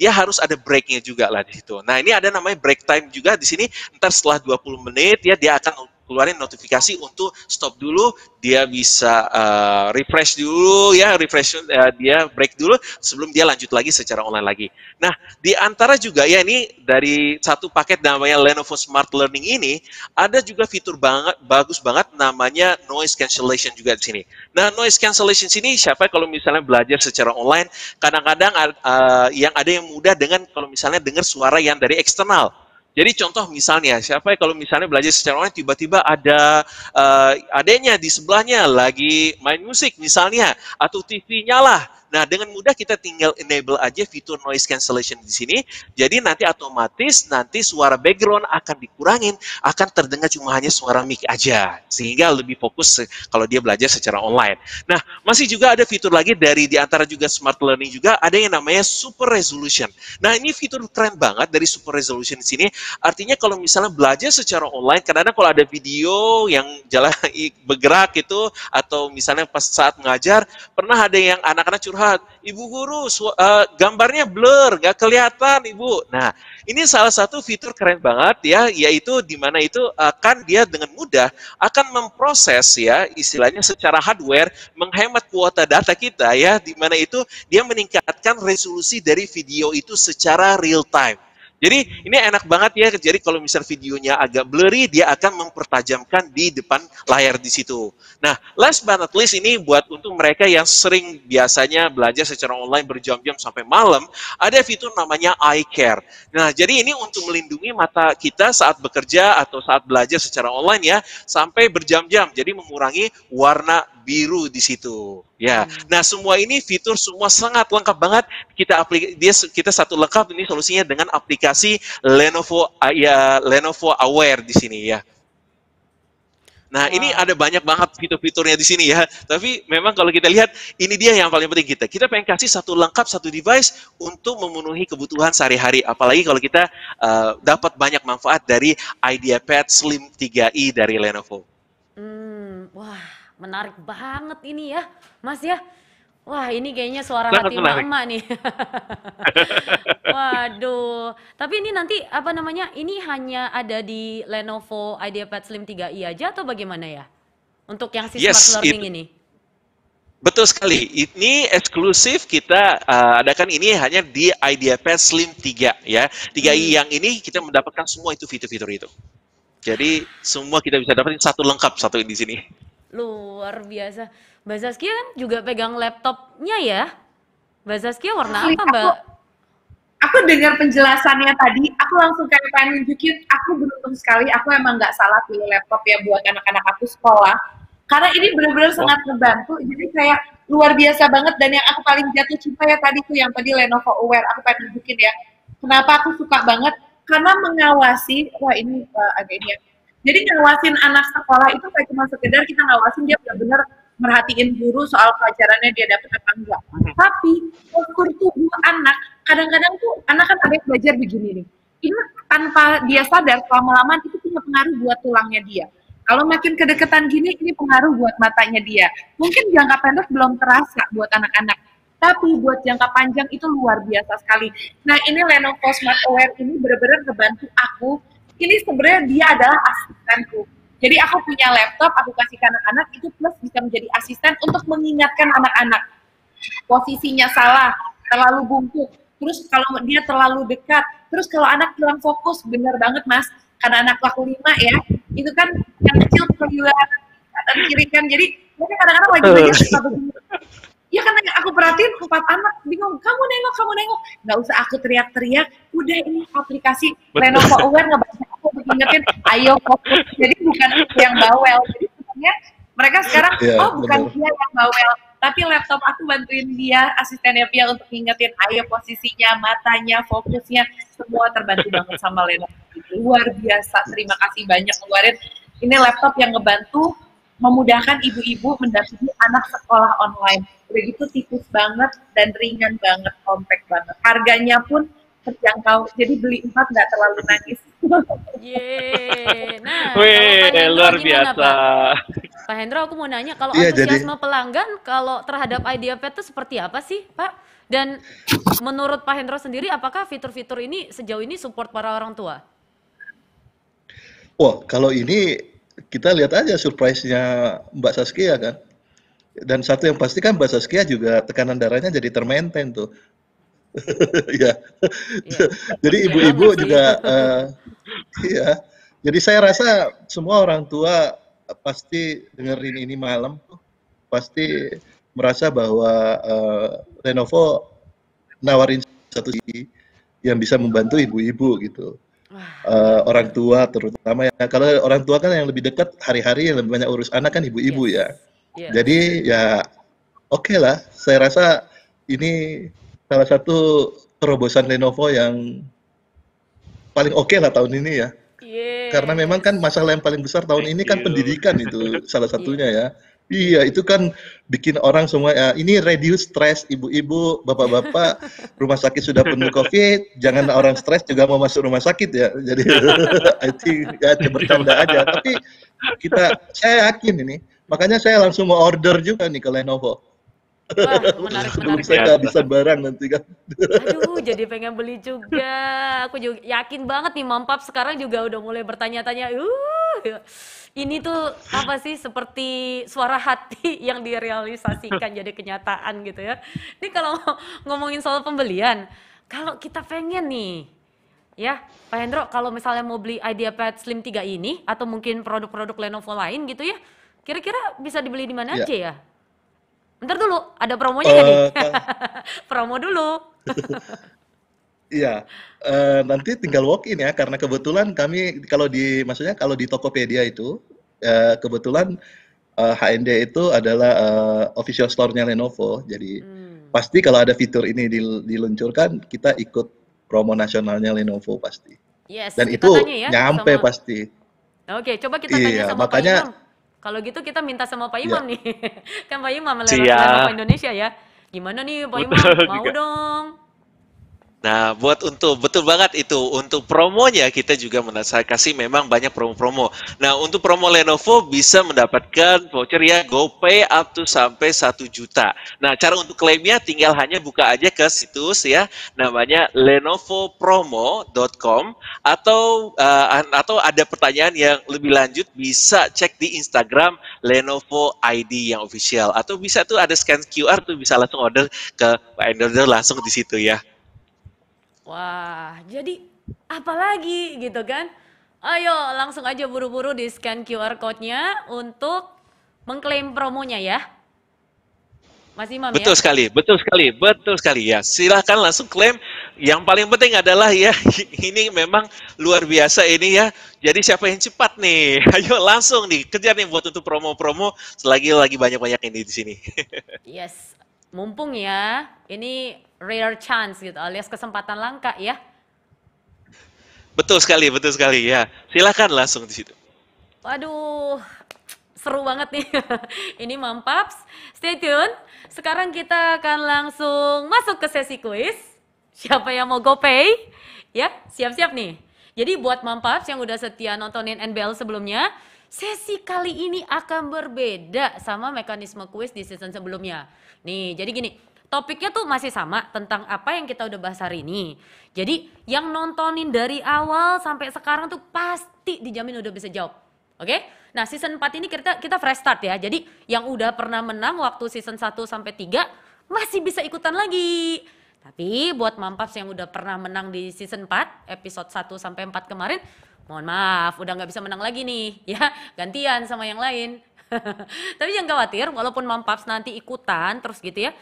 dia harus ada breaknya juga lah di situ. Nah ini ada namanya break time juga di sini. Ntar setelah 20 menit ya dia akan keluarin notifikasi untuk stop dulu, dia bisa uh, refresh dulu ya, refresh uh, dia break dulu sebelum dia lanjut lagi secara online lagi. Nah, di antara juga ya ini dari satu paket namanya Lenovo Smart Learning ini ada juga fitur banget bagus banget namanya noise cancellation juga di sini. Nah, noise cancellation sini siapa kalau misalnya belajar secara online kadang-kadang uh, yang ada yang mudah dengan kalau misalnya dengar suara yang dari eksternal jadi contoh misalnya siapa ya kalau misalnya belajar secara online tiba-tiba ada uh, eh, adanya di sebelahnya lagi main musik misalnya atau TV nyala Nah, dengan mudah kita tinggal enable aja fitur noise cancellation di sini. Jadi nanti otomatis nanti suara background akan dikurangin, akan terdengar cuma hanya suara mic aja. Sehingga lebih fokus kalau dia belajar secara online. Nah, masih juga ada fitur lagi dari di antara juga smart learning juga ada yang namanya super resolution. Nah, ini fitur keren banget dari super resolution di sini. Artinya kalau misalnya belajar secara online, karena kalau ada video yang jalan *laughs* bergerak itu atau misalnya pas saat mengajar, pernah ada yang anak-anak curhat Ibu guru uh, gambarnya blur, nggak kelihatan Ibu. Nah, ini salah satu fitur keren banget ya, yaitu di mana itu akan dia dengan mudah akan memproses ya, istilahnya secara hardware menghemat kuota data kita ya, di mana itu dia meningkatkan resolusi dari video itu secara real time. Jadi ini enak banget ya. Jadi kalau misal videonya agak blurry, dia akan mempertajamkan di depan layar di situ. Nah, last but not least ini buat untuk mereka yang sering biasanya belajar secara online berjam-jam sampai malam, ada fitur namanya eye care. Nah, jadi ini untuk melindungi mata kita saat bekerja atau saat belajar secara online ya, sampai berjam-jam. Jadi mengurangi warna biru di situ. Ya. Hmm. Nah, semua ini fitur semua sangat lengkap banget. Kita aplik dia kita satu lengkap ini solusinya dengan aplikasi Lenovo ah, ya Lenovo Aware di sini ya. Nah, ini ada banyak banget fitur-fiturnya di sini ya. Tapi memang kalau kita lihat, ini dia yang paling penting kita. Kita pengen kasih satu lengkap, satu device untuk memenuhi kebutuhan sehari-hari. Apalagi kalau kita uh, dapat banyak manfaat dari IdeaPad Slim 3i dari Lenovo. Hmm, wah menarik banget ini ya, Mas ya. Wah, ini kayaknya suara Sangat hati mama nih. *laughs* Waduh. Tapi ini nanti apa namanya? Ini hanya ada di Lenovo IdeaPad Slim 3i aja atau bagaimana ya? Untuk yang si yes, smart learning it, ini. Betul sekali. Ini eksklusif kita uh, adakan ini hanya di IdeaPad Slim 3 ya. 3i hmm. yang ini kita mendapatkan semua itu fitur-fitur itu. Jadi semua kita bisa dapetin satu lengkap satu di sini luar biasa Mbak Saskia kan juga pegang laptopnya ya Mbak Saskia warna Asli, apa Mbak? Aku, dengar penjelasannya tadi aku langsung kayak pengen nunjukin aku beruntung sekali aku emang gak salah pilih laptop ya buat anak-anak aku sekolah karena ini benar-benar oh. sangat membantu jadi kayak luar biasa banget dan yang aku paling jatuh cinta ya tadi tuh yang tadi Lenovo Aware aku pengen nunjukin ya kenapa aku suka banget karena mengawasi wah ini uh, agak ini ya jadi ngawasin anak sekolah itu kayak cuma sekedar kita ngawasin dia benar-benar merhatiin guru soal pelajarannya dia dapat apa enggak. Tapi ukur tubuh anak, kadang-kadang tuh anak kan ada belajar begini nih. Ini tanpa dia sadar lama-lama itu punya pengaruh buat tulangnya dia. Kalau makin kedekatan gini, ini pengaruh buat matanya dia. Mungkin jangka pendek belum terasa buat anak-anak, tapi buat jangka panjang itu luar biasa sekali. Nah ini Lenovo Smart Aware ini benar-benar ngebantu aku ini sebenarnya dia adalah asistenku. Jadi aku punya laptop, aku kasih ke anak-anak, itu plus bisa menjadi asisten untuk mengingatkan anak-anak. Posisinya salah, terlalu bungkuk, terus kalau dia terlalu dekat, terus kalau anak hilang fokus, bener banget mas, karena anak laku lima ya, itu kan yang kecil keluar kiri kan, jadi mereka kadang-kadang lagi lagi suka begini ya karena yang aku perhatiin empat anak bingung kamu nengok kamu nengok nggak usah aku teriak-teriak udah ini aplikasi Lenovo Aware ngebaca aku ingetin ayo fokus jadi bukan aku yang bawel jadi sebenarnya mereka sekarang yeah, oh bukan bener. dia yang bawel tapi laptop aku bantuin dia asistennya dia untuk ngingetin ayo posisinya matanya fokusnya semua terbantu banget sama Lenovo luar biasa terima kasih banyak kemarin ini laptop yang ngebantu memudahkan ibu-ibu mendampingi anak sekolah online. Begitu tipis banget dan ringan banget, compact banget. Harganya pun terjangkau, jadi beli empat nggak terlalu nangis. *laughs* Yeay. Nah, Wih, luar biasa. Pak? Pak Hendro, aku mau nanya, kalau iya, antusiasme jadi... pelanggan kalau terhadap idea pet itu seperti apa sih, Pak? Dan menurut Pak Hendro sendiri, apakah fitur-fitur ini sejauh ini support para orang tua? Wah, kalau ini kita lihat aja surprise-nya Mbak Saskia kan. Dan satu yang pasti kan Mbak Saskia juga tekanan darahnya jadi termaintain tuh. *laughs* ya. ya. jadi iya, ibu-ibu juga uh, iya. Jadi saya rasa semua orang tua pasti dengerin ini malam pasti merasa bahwa uh, Lenovo nawarin satu sisi yang bisa membantu ibu-ibu gitu uh, orang tua terutama ya kalau orang tua kan yang lebih dekat hari-hari yang lebih banyak urus anak kan ibu-ibu yes. ya yes. jadi ya oke okay lah saya rasa ini salah satu terobosan Lenovo yang paling oke okay lah tahun ini ya yes. karena memang kan masalah yang paling besar tahun Thank ini kan you. pendidikan itu salah satunya yes. ya Iya, itu kan bikin orang semua ya, ini reduce stres ibu-ibu, bapak-bapak, rumah sakit sudah penuh COVID, jangan orang stres juga mau masuk rumah sakit ya. Jadi *laughs* I think ya bercanda aja, tapi kita saya yakin ini. Makanya saya langsung mau order juga nih ke Lenovo. Wah, *laughs* menarik, menarik. Saya nggak bisa barang nanti kan. Aduh, jadi pengen beli juga. Aku juga yakin banget nih, Mampap sekarang juga udah mulai bertanya-tanya. Uh, *laughs* ini tuh apa sih seperti suara hati *laughs* yang direalisasikan jadi kenyataan gitu ya. Ini kalau *laughs* ngomongin soal pembelian, kalau kita pengen nih ya Pak Hendro kalau misalnya mau beli IdeaPad Slim 3 ini atau mungkin produk-produk Lenovo lain gitu ya, kira-kira bisa dibeli di mana ya. aja ya? Ntar dulu, ada promonya uh, kan nih? Promo dulu. Iya, uh, nanti tinggal walk in ya, karena kebetulan kami kalau di maksudnya kalau di Tokopedia itu, uh, kebetulan, uh, eh, HND itu adalah, uh, official store-nya Lenovo. Jadi, hmm. pasti kalau ada fitur ini dil diluncurkan, kita ikut promo nasionalnya Lenovo pasti. Yes, Dan itu ya nyampe sama pasti. oke, coba kita tanya Iya, sama Pak Imam. makanya Kalau gitu kita minta sama Pak iya. Imam Iya. nih. *laughs* Kan Pak Imam melihat Lenovo Indonesia ya. Gimana nih Pak Imam, mau dong Nah, buat untuk betul banget itu untuk promonya kita juga saya kasih memang banyak promo-promo. Nah, untuk promo Lenovo bisa mendapatkan voucher ya GoPay up to sampai 1 juta. Nah, cara untuk klaimnya tinggal hanya buka aja ke situs ya namanya lenovopromo.com atau uh, atau ada pertanyaan yang lebih lanjut bisa cek di Instagram Lenovo ID yang official atau bisa tuh ada scan QR tuh bisa langsung order ke vendor langsung di situ ya. Wah, jadi apa lagi gitu kan? Ayo langsung aja buru-buru di scan QR code-nya untuk mengklaim promonya ya. Mas Imam ya? betul ya? sekali, betul sekali, betul sekali ya. Silahkan langsung klaim. Yang paling penting adalah ya *laughs* ini memang luar biasa ini ya. Jadi siapa yang cepat nih? *laughs* Ayo langsung nih kejar nih buat untuk promo-promo selagi lagi banyak-banyak ini di sini. *laughs* Yes, mumpung ya, ini rare chance gitu, alias kesempatan langka ya. Betul sekali, betul sekali ya. Silakan langsung di situ. Waduh, seru banget nih. *laughs* ini Mampaps. Stay tune. Sekarang kita akan langsung masuk ke sesi kuis. Siapa yang mau GoPay? Ya, siap-siap nih. Jadi buat Mampaps yang udah setia nontonin NBL sebelumnya, Sesi kali ini akan berbeda sama mekanisme kuis di season sebelumnya. Nih, jadi gini, topiknya tuh masih sama tentang apa yang kita udah bahas hari ini. Jadi yang nontonin dari awal sampai sekarang tuh pasti dijamin udah bisa jawab. Oke? Okay? Nah, season 4 ini kita kita fresh start ya. Jadi yang udah pernah menang waktu season 1 sampai 3 masih bisa ikutan lagi. Tapi buat mampas yang udah pernah menang di season 4, episode 1 sampai 4 kemarin, mohon maaf udah nggak bisa menang lagi nih *laughs* ya gantian sama yang lain *laughs* tapi jangan khawatir walaupun mampas nanti ikutan terus gitu ya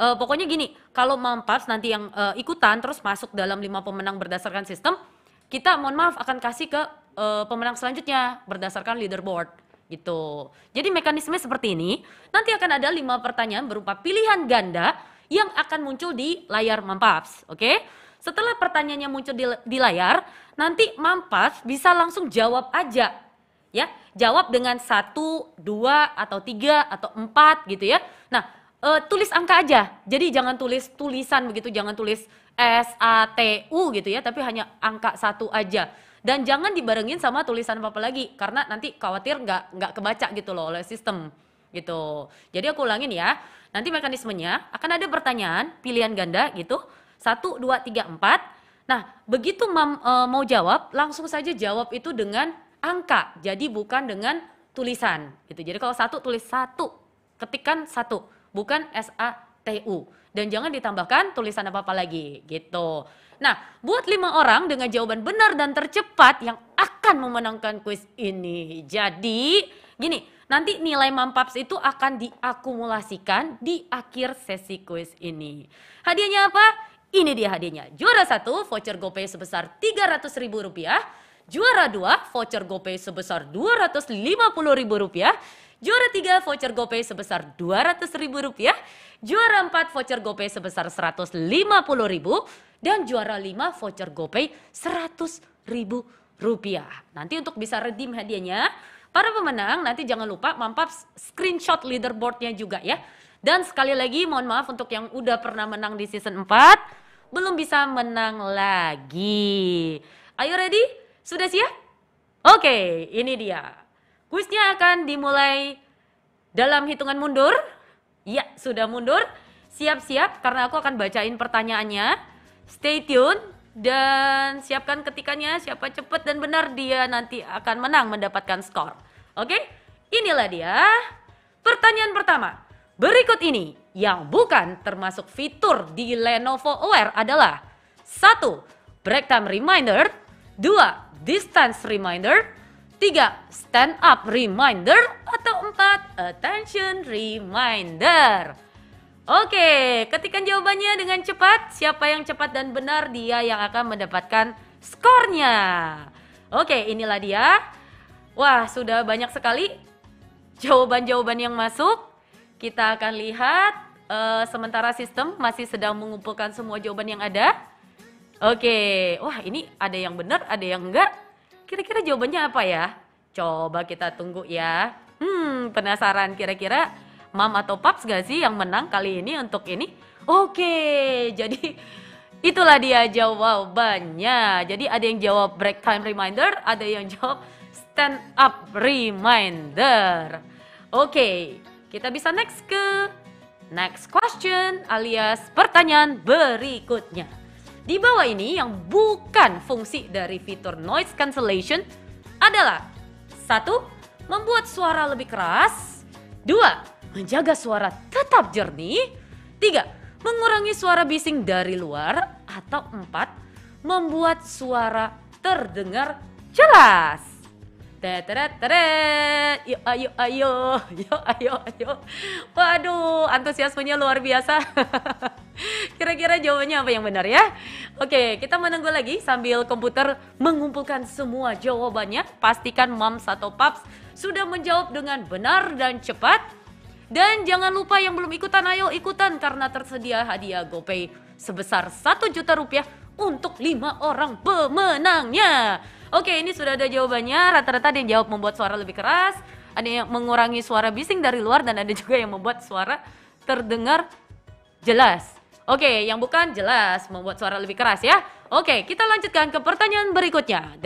uh, pokoknya gini kalau mampas nanti yang uh, ikutan terus masuk dalam lima pemenang berdasarkan sistem kita mohon maaf akan kasih ke uh, pemenang selanjutnya berdasarkan leaderboard gitu jadi mekanisme seperti ini nanti akan ada lima pertanyaan berupa pilihan ganda yang akan muncul di layar mampas oke okay? Setelah pertanyaannya muncul di, di layar, nanti Mampas bisa langsung jawab aja. Ya, jawab dengan satu, dua, atau tiga, atau empat gitu ya. Nah, e, tulis angka aja. Jadi jangan tulis tulisan begitu, jangan tulis S, A, T, U gitu ya, tapi hanya angka satu aja dan jangan dibarengin sama tulisan apa, -apa lagi karena nanti khawatir nggak nggak kebaca gitu loh oleh sistem gitu jadi aku ulangin ya nanti mekanismenya akan ada pertanyaan pilihan ganda gitu satu, dua, tiga, empat. Nah, begitu mam, e, mau jawab, langsung saja jawab itu dengan angka. Jadi bukan dengan tulisan. Gitu. Jadi kalau satu tulis satu, ketikan satu, bukan S A T U. Dan jangan ditambahkan tulisan apa-apa lagi, gitu. Nah, buat lima orang dengan jawaban benar dan tercepat yang akan memenangkan kuis ini. Jadi, gini, nanti nilai Mampaps itu akan diakumulasikan di akhir sesi kuis ini. Hadiahnya apa? Ini dia hadiahnya. Juara satu voucher GoPay sebesar Rp300.000, juara dua voucher GoPay sebesar Rp250.000, juara tiga voucher GoPay sebesar Rp200.000, juara empat voucher GoPay sebesar Rp150.000 dan juara lima voucher GoPay Rp100.000. Nanti untuk bisa redeem hadiahnya, para pemenang nanti jangan lupa mampap screenshot leaderboardnya juga ya. Dan sekali lagi mohon maaf untuk yang udah pernah menang di season 4, belum bisa menang lagi. Ayo, ready? Sudah siap? Oke, ini dia. Kuisnya akan dimulai dalam hitungan mundur. Ya, sudah mundur. Siap-siap karena aku akan bacain pertanyaannya. Stay tune dan siapkan ketikannya. Siapa cepat dan benar dia nanti akan menang mendapatkan skor. Oke? Inilah dia. Pertanyaan pertama. Berikut ini yang bukan termasuk fitur di Lenovo Aware adalah 1. Break time reminder 2. Distance reminder 3. Stand up reminder atau 4. Attention reminder Oke, ketikan jawabannya dengan cepat. Siapa yang cepat dan benar, dia yang akan mendapatkan skornya. Oke, inilah dia. Wah, sudah banyak sekali jawaban-jawaban yang masuk. Kita akan lihat uh, sementara sistem masih sedang mengumpulkan semua jawaban yang ada. Oke, okay. wah ini ada yang benar, ada yang enggak. Kira-kira jawabannya apa ya? Coba kita tunggu ya. Hmm, penasaran kira-kira mam atau paps gak sih yang menang kali ini untuk ini? Oke, okay. *laughs* jadi itulah dia jawabannya. Jadi ada yang jawab break time reminder, ada yang *laughs* jawab stand up reminder. Oke, okay. kita bisa next ke next question alias pertanyaan berikutnya. Di bawah ini yang bukan fungsi dari fitur noise cancellation adalah satu Membuat suara lebih keras dua Menjaga suara tetap jernih tiga Mengurangi suara bising dari luar atau empat Membuat suara terdengar jelas. Teret teret, yuk ayo ayo, yuk ayo ayo. Waduh, antusiasmenya luar biasa. *laughs* Kira-kira jawabannya apa yang benar ya? Oke, kita menunggu lagi sambil komputer mengumpulkan semua jawabannya. Pastikan moms atau paps sudah menjawab dengan benar dan cepat. Dan jangan lupa yang belum ikutan ayo ikutan karena tersedia hadiah GoPay sebesar satu juta rupiah untuk lima orang pemenangnya. Oke, ini sudah ada jawabannya. Rata-rata ada yang jawab membuat suara lebih keras, ada yang mengurangi suara bising dari luar dan ada juga yang membuat suara terdengar jelas. Oke, yang bukan jelas membuat suara lebih keras ya. Oke, kita lanjutkan ke pertanyaan berikutnya.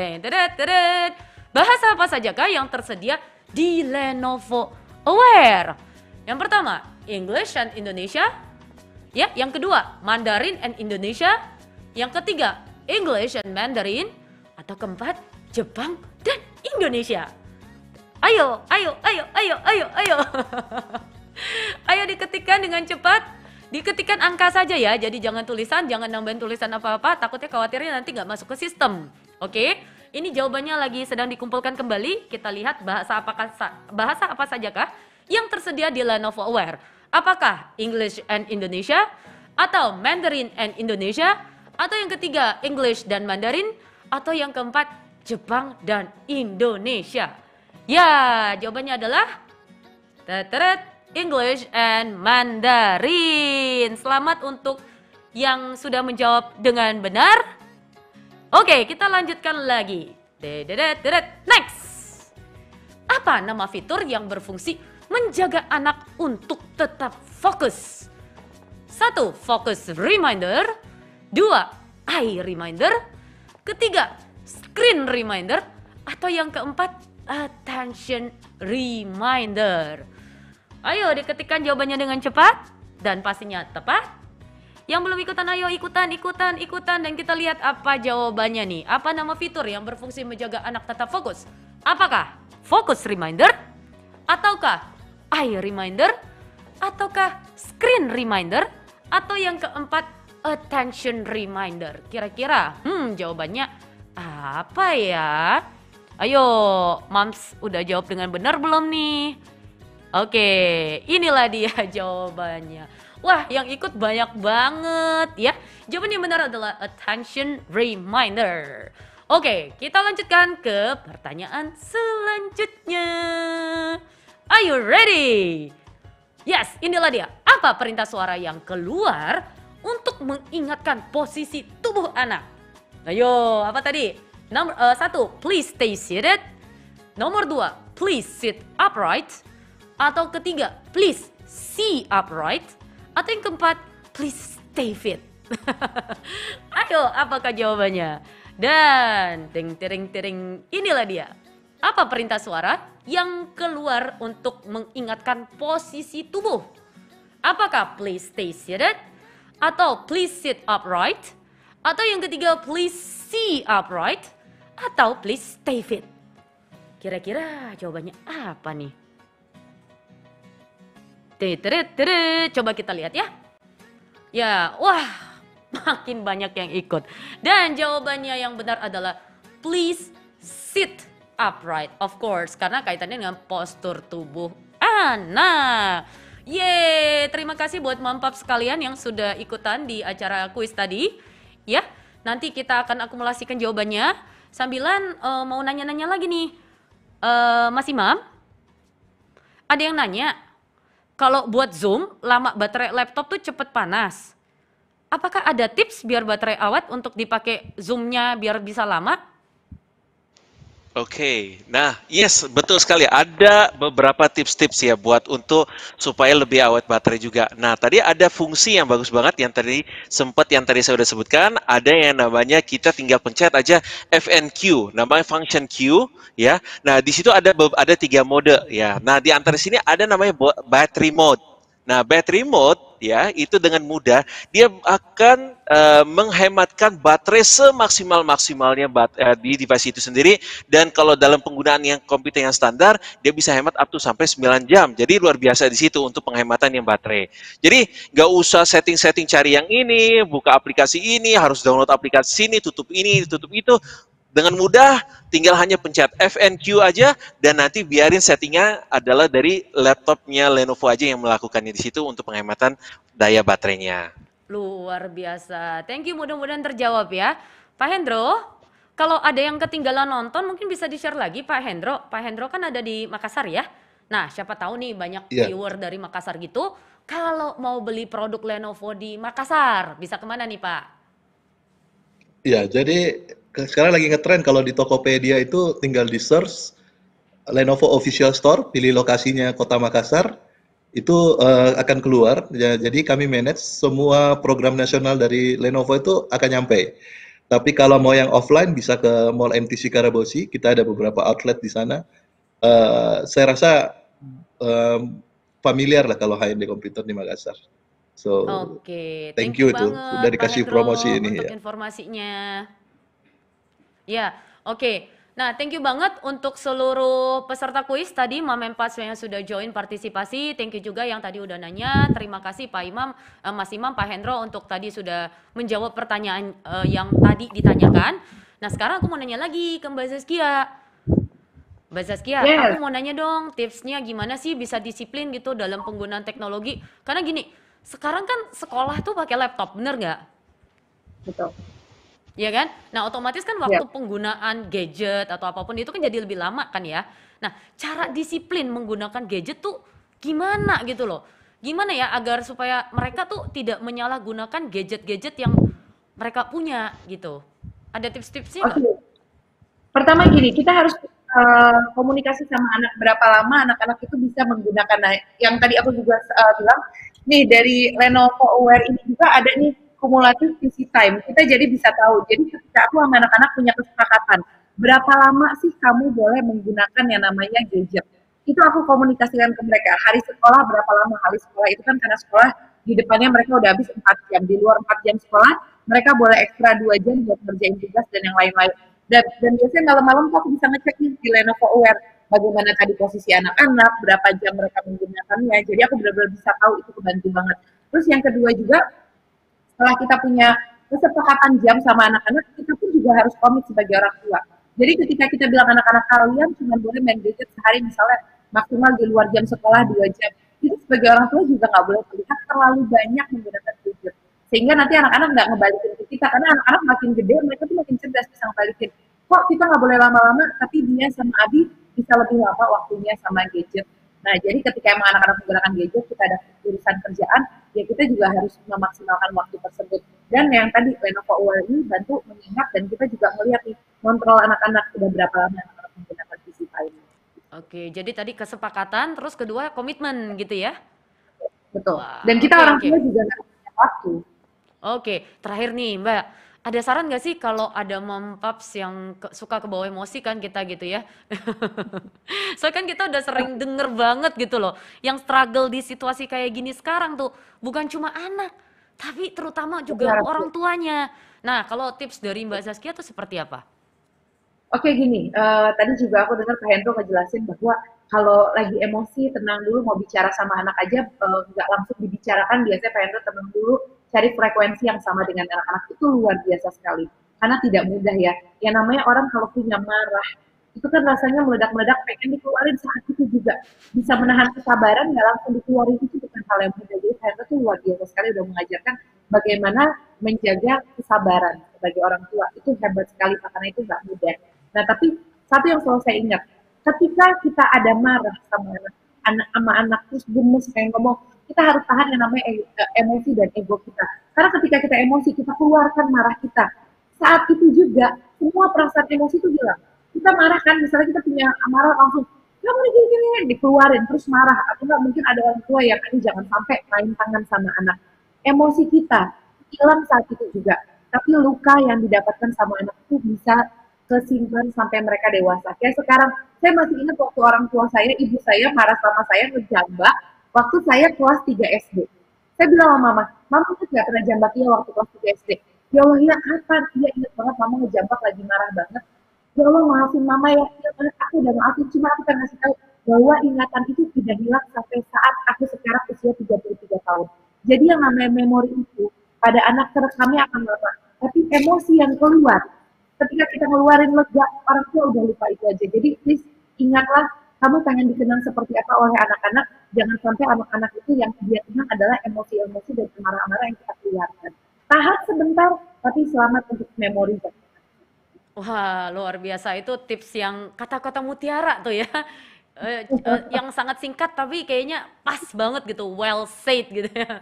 Bahasa apa sajakah yang tersedia di Lenovo Aware? Yang pertama, English and Indonesia. Ya, yang kedua, Mandarin and Indonesia. Yang ketiga, English and Mandarin atau keempat Jepang dan Indonesia. Ayo, ayo, ayo, ayo, ayo, ayo. *laughs* ayo diketikkan dengan cepat. Diketikkan angka saja ya, jadi jangan tulisan, jangan nambahin tulisan apa-apa, takutnya khawatirnya nanti nggak masuk ke sistem. Oke, ini jawabannya lagi sedang dikumpulkan kembali. Kita lihat bahasa apakah bahasa apa saja kah yang tersedia di Lenovo Aware. Apakah English and Indonesia atau Mandarin and Indonesia atau yang ketiga English dan Mandarin atau yang keempat, Jepang dan Indonesia. Ya, jawabannya adalah Tetret English and Mandarin. Selamat untuk yang sudah menjawab dengan benar. Oke, kita lanjutkan lagi. Next. Apa nama fitur yang berfungsi menjaga anak untuk tetap fokus? Satu, focus reminder. Dua, eye reminder. Ketiga, screen reminder atau yang keempat, attention reminder. Ayo diketikkan jawabannya dengan cepat dan pastinya tepat. Yang belum ikutan ayo ikutan, ikutan, ikutan dan kita lihat apa jawabannya nih. Apa nama fitur yang berfungsi menjaga anak tetap fokus? Apakah focus reminder? Ataukah eye reminder? Ataukah screen reminder? Atau yang keempat attention reminder. Kira-kira hmm jawabannya apa ya? Ayo, Mams udah jawab dengan benar belum nih? Oke, inilah dia *laughs* jawabannya. Wah, yang ikut banyak banget ya. Jawaban yang benar adalah attention reminder. Oke, kita lanjutkan ke pertanyaan selanjutnya. Are you ready? Yes, inilah dia. Apa perintah suara yang keluar untuk mengingatkan posisi tubuh anak. Ayo, nah, apa tadi? Nomor uh, eh, satu, please stay seated. Nomor dua, please sit upright. Atau ketiga, please see upright. Atau yang keempat, please stay fit. *laughs* Ayo, apakah jawabannya? Dan ting tering tering inilah dia. Apa perintah suara yang keluar untuk mengingatkan posisi tubuh? Apakah please stay seated? atau please sit upright, atau yang ketiga please see upright, atau please stay fit. Kira-kira jawabannya apa nih? Teret, coba kita lihat ya. Ya, wah, makin banyak yang ikut. Dan jawabannya yang benar adalah please sit upright, of course, karena kaitannya dengan postur tubuh anak. Yeay, terima kasih buat mampap sekalian yang sudah ikutan di acara kuis tadi. Ya, nanti kita akan akumulasikan jawabannya. Sambilan uh, mau nanya-nanya lagi nih. Uh, Mas Imam, ada yang nanya, kalau buat Zoom, lama baterai laptop tuh cepet panas. Apakah ada tips biar baterai awet untuk dipakai Zoom-nya biar bisa lama? Oke, okay. nah yes betul sekali ada beberapa tips-tips ya buat untuk supaya lebih awet baterai juga. Nah tadi ada fungsi yang bagus banget yang tadi sempat yang tadi saya sudah sebutkan ada yang namanya kita tinggal pencet aja FNQ, namanya function Q ya. Nah di situ ada ada tiga mode ya. Nah di antara sini ada namanya battery mode. Nah, battery mode ya itu dengan mudah dia akan uh, menghematkan baterai semaksimal maksimalnya bat, uh, di device itu sendiri dan kalau dalam penggunaan yang komputer yang standar dia bisa hemat up to sampai 9 jam jadi luar biasa di situ untuk penghematan yang baterai jadi nggak usah setting-setting cari yang ini buka aplikasi ini harus download aplikasi ini tutup ini tutup itu dengan mudah, tinggal hanya pencet FNQ aja, dan nanti biarin settingnya adalah dari laptopnya Lenovo aja yang melakukannya di situ untuk penghematan daya baterainya. Luar biasa. Thank you, mudah-mudahan terjawab ya. Pak Hendro, kalau ada yang ketinggalan nonton mungkin bisa di-share lagi Pak Hendro. Pak Hendro kan ada di Makassar ya? Nah, siapa tahu nih banyak yeah. viewer dari Makassar gitu. Kalau mau beli produk Lenovo di Makassar, bisa kemana nih Pak? Ya, jadi sekarang lagi ngetrend kalau di Tokopedia itu tinggal di search Lenovo Official Store, pilih lokasinya Kota Makassar, itu uh, akan keluar. Ya, jadi kami manage semua program nasional dari Lenovo itu akan nyampe. Tapi kalau mau yang offline bisa ke Mall MTC Karabosi, kita ada beberapa outlet di sana. Uh, saya rasa um, familiar lah kalau HMD Komputer di Makassar. So, okay. thank, thank you, you itu udah dikasih promosi ini untuk ya. informasinya. Ya, oke. Okay. Nah, thank you banget untuk seluruh peserta kuis tadi, Mam Empat yang sudah join partisipasi. Thank you juga yang tadi udah nanya. Terima kasih Pak Imam, eh, Mas Imam, Pak Hendro untuk tadi sudah menjawab pertanyaan eh, yang tadi ditanyakan. Nah, sekarang aku mau nanya lagi ke Mbak Zaskia. Mbak Zaskia, yeah. aku mau nanya dong tipsnya gimana sih bisa disiplin gitu dalam penggunaan teknologi? Karena gini, sekarang kan sekolah tuh pakai laptop, bener nggak? Betul. Ya kan? Nah, otomatis kan waktu yeah. penggunaan gadget atau apapun itu kan jadi lebih lama kan ya. Nah, cara disiplin menggunakan gadget tuh gimana gitu loh. Gimana ya agar supaya mereka tuh tidak menyalahgunakan gadget-gadget yang mereka punya gitu. Ada tips-tipsnya okay. Pertama gini, kita harus uh, komunikasi sama anak berapa lama anak-anak itu bisa menggunakan nah, yang tadi aku juga uh, bilang nih dari Lenovo Aware ini juga ada nih kumulatif PC time. Kita jadi bisa tahu. Jadi ketika aku sama anak-anak punya kesepakatan, berapa lama sih kamu boleh menggunakan yang namanya gadget? Itu aku komunikasikan ke mereka. Hari sekolah berapa lama? Hari sekolah itu kan karena sekolah di depannya mereka udah habis empat jam. Di luar empat jam sekolah, mereka boleh ekstra dua jam buat ngerjain tugas dan yang lain-lain. Dan, dan biasanya malam-malam aku bisa ngecek nih di Lenovo Aware bagaimana tadi posisi anak-anak, berapa jam mereka menggunakannya. Jadi aku benar-benar bisa tahu itu kebantu banget. Terus yang kedua juga setelah kita punya kesepakatan jam sama anak-anak, kita pun juga harus komit sebagai orang tua. Jadi ketika kita bilang anak-anak kalian cuma boleh main gadget sehari misalnya maksimal di luar jam sekolah dua jam, itu sebagai orang tua juga nggak boleh melihat terlalu banyak menggunakan gadget. Sehingga nanti anak-anak nggak ngebalikin ke kita, karena anak-anak makin gede, mereka tuh makin cerdas bisa ngebalikin. Kok kita nggak boleh lama-lama, tapi dia sama Abi bisa lebih lama waktunya sama gadget Nah, jadi ketika emang anak-anak menggunakan gadget, kita ada urusan kerjaan, ya kita juga harus memaksimalkan waktu tersebut. Dan yang tadi Lenovo Aware ini bantu mengingat dan kita juga melihat nih, kontrol anak-anak sudah berapa lama anak-anak menggunakan PC time. Oke, jadi tadi kesepakatan, terus kedua komitmen gitu ya? Betul. dan kita okay, orang tua okay. juga nggak punya waktu. Oke, okay. terakhir nih Mbak, ada saran nggak sih kalau ada mom paps yang ke, suka kebawa emosi kan kita gitu ya? *laughs* Soalnya kan kita udah sering denger banget gitu loh, yang struggle di situasi kayak gini sekarang tuh bukan cuma anak, tapi terutama juga Benar. Iya, orang tuanya. Nah, kalau tips dari Mbak Zaskia tuh seperti apa? Oke gini, uh, tadi juga aku dengar Pak Hendro ngejelasin bahwa kalau lagi emosi tenang dulu mau bicara sama anak aja eh, nggak uh, langsung dibicarakan biasanya Pak Hendro tenang dulu cari frekuensi yang sama dengan anak-anak itu luar biasa sekali karena tidak mudah ya yang namanya orang kalau punya marah itu kan rasanya meledak-meledak pengen dikeluarin saat itu juga bisa menahan kesabaran nggak langsung dikeluarin itu bukan hal yang mudah jadi saya tuh luar biasa sekali udah mengajarkan bagaimana menjaga kesabaran sebagai orang tua itu hebat sekali karena itu nggak mudah nah tapi satu yang selalu saya ingat ketika kita ada marah sama anak anak sama anak terus gemes pengen ngomong kita harus tahan yang namanya eh, emosi dan ego kita karena ketika kita emosi kita keluarkan marah kita saat itu juga semua perasaan emosi itu hilang kita marah kan misalnya kita punya amarah langsung kamu gini gini dikeluarin terus marah atau enggak mungkin ada orang tua yang aduh jangan sampai main tangan sama anak emosi kita hilang saat itu juga tapi luka yang didapatkan sama anak itu bisa kesimpan sampai mereka dewasa. Kayak sekarang, saya masih ingat waktu orang tua saya, ibu saya marah sama saya ngejambak waktu saya kelas 3 SD. Saya bilang sama mama, mama itu gak pernah jambak dia waktu kelas 3 SD. Ya Allah, ya kapan? Iya ingat banget mama ngejambak lagi marah banget. Ya Allah, maafin mama ya. ya aku udah maafin, cuma aku pengen ngasih tahu bahwa ingatan itu tidak hilang sampai saat aku sekarang usia 33 tahun. Jadi yang namanya memori itu pada anak terekamnya akan lama. Tapi emosi yang keluar ketika kita ngeluarin lega orang tua udah lupa itu aja jadi please ingatlah kamu pengen dikenang seperti apa oleh anak-anak jangan sampai anak-anak itu yang dia kenang adalah emosi-emosi dan kemarahan marah yang kita keluarkan tahan sebentar tapi selamat untuk memori Wah, luar biasa. Itu tips yang kata-kata mutiara tuh ya uh, yang sangat singkat tapi kayaknya pas banget gitu well said gitu ya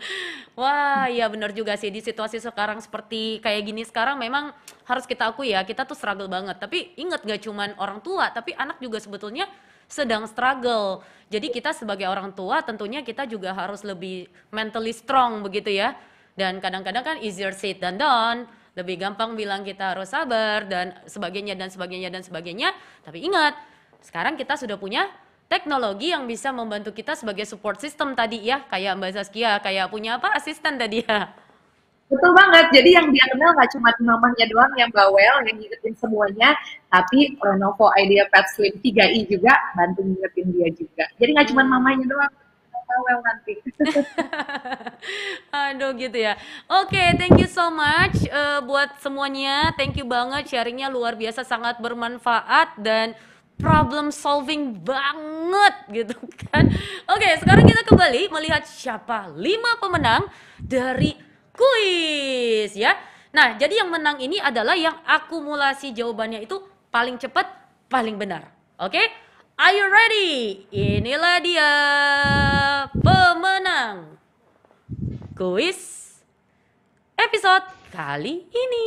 wah ya benar juga sih di situasi sekarang seperti kayak gini sekarang memang harus kita akui ya kita tuh struggle banget tapi inget gak cuman orang tua tapi anak juga sebetulnya sedang struggle. Jadi kita sebagai orang tua tentunya kita juga harus lebih mentally strong begitu ya. Dan kadang-kadang kan easier said than done. Lebih gampang bilang kita harus sabar dan sebagainya dan sebagainya dan sebagainya. Tapi ingat, sekarang kita sudah punya teknologi yang bisa membantu kita sebagai support system tadi ya, kayak Mbak Saskia, kayak punya apa asisten tadi ya. Betul banget, jadi yang dia kenal nggak cuma mamahnya doang yang bawel, yang ngikutin semuanya, tapi Renovo Idea Pad Slim 3i juga bantu ngikutin dia juga. Jadi nggak cuma mamanya doang, bawel nanti. *laughs* Aduh gitu ya. Oke, okay, thank you so much uh, buat semuanya. Thank you banget sharingnya luar biasa sangat bermanfaat dan problem solving banget gitu kan. Oke, okay, sekarang kita kembali melihat siapa lima pemenang dari kuis ya. Nah, jadi yang menang ini adalah yang akumulasi jawabannya itu paling cepat, paling benar. Oke? Okay? Are you ready? Inilah dia pemenang kuis episode kali ini.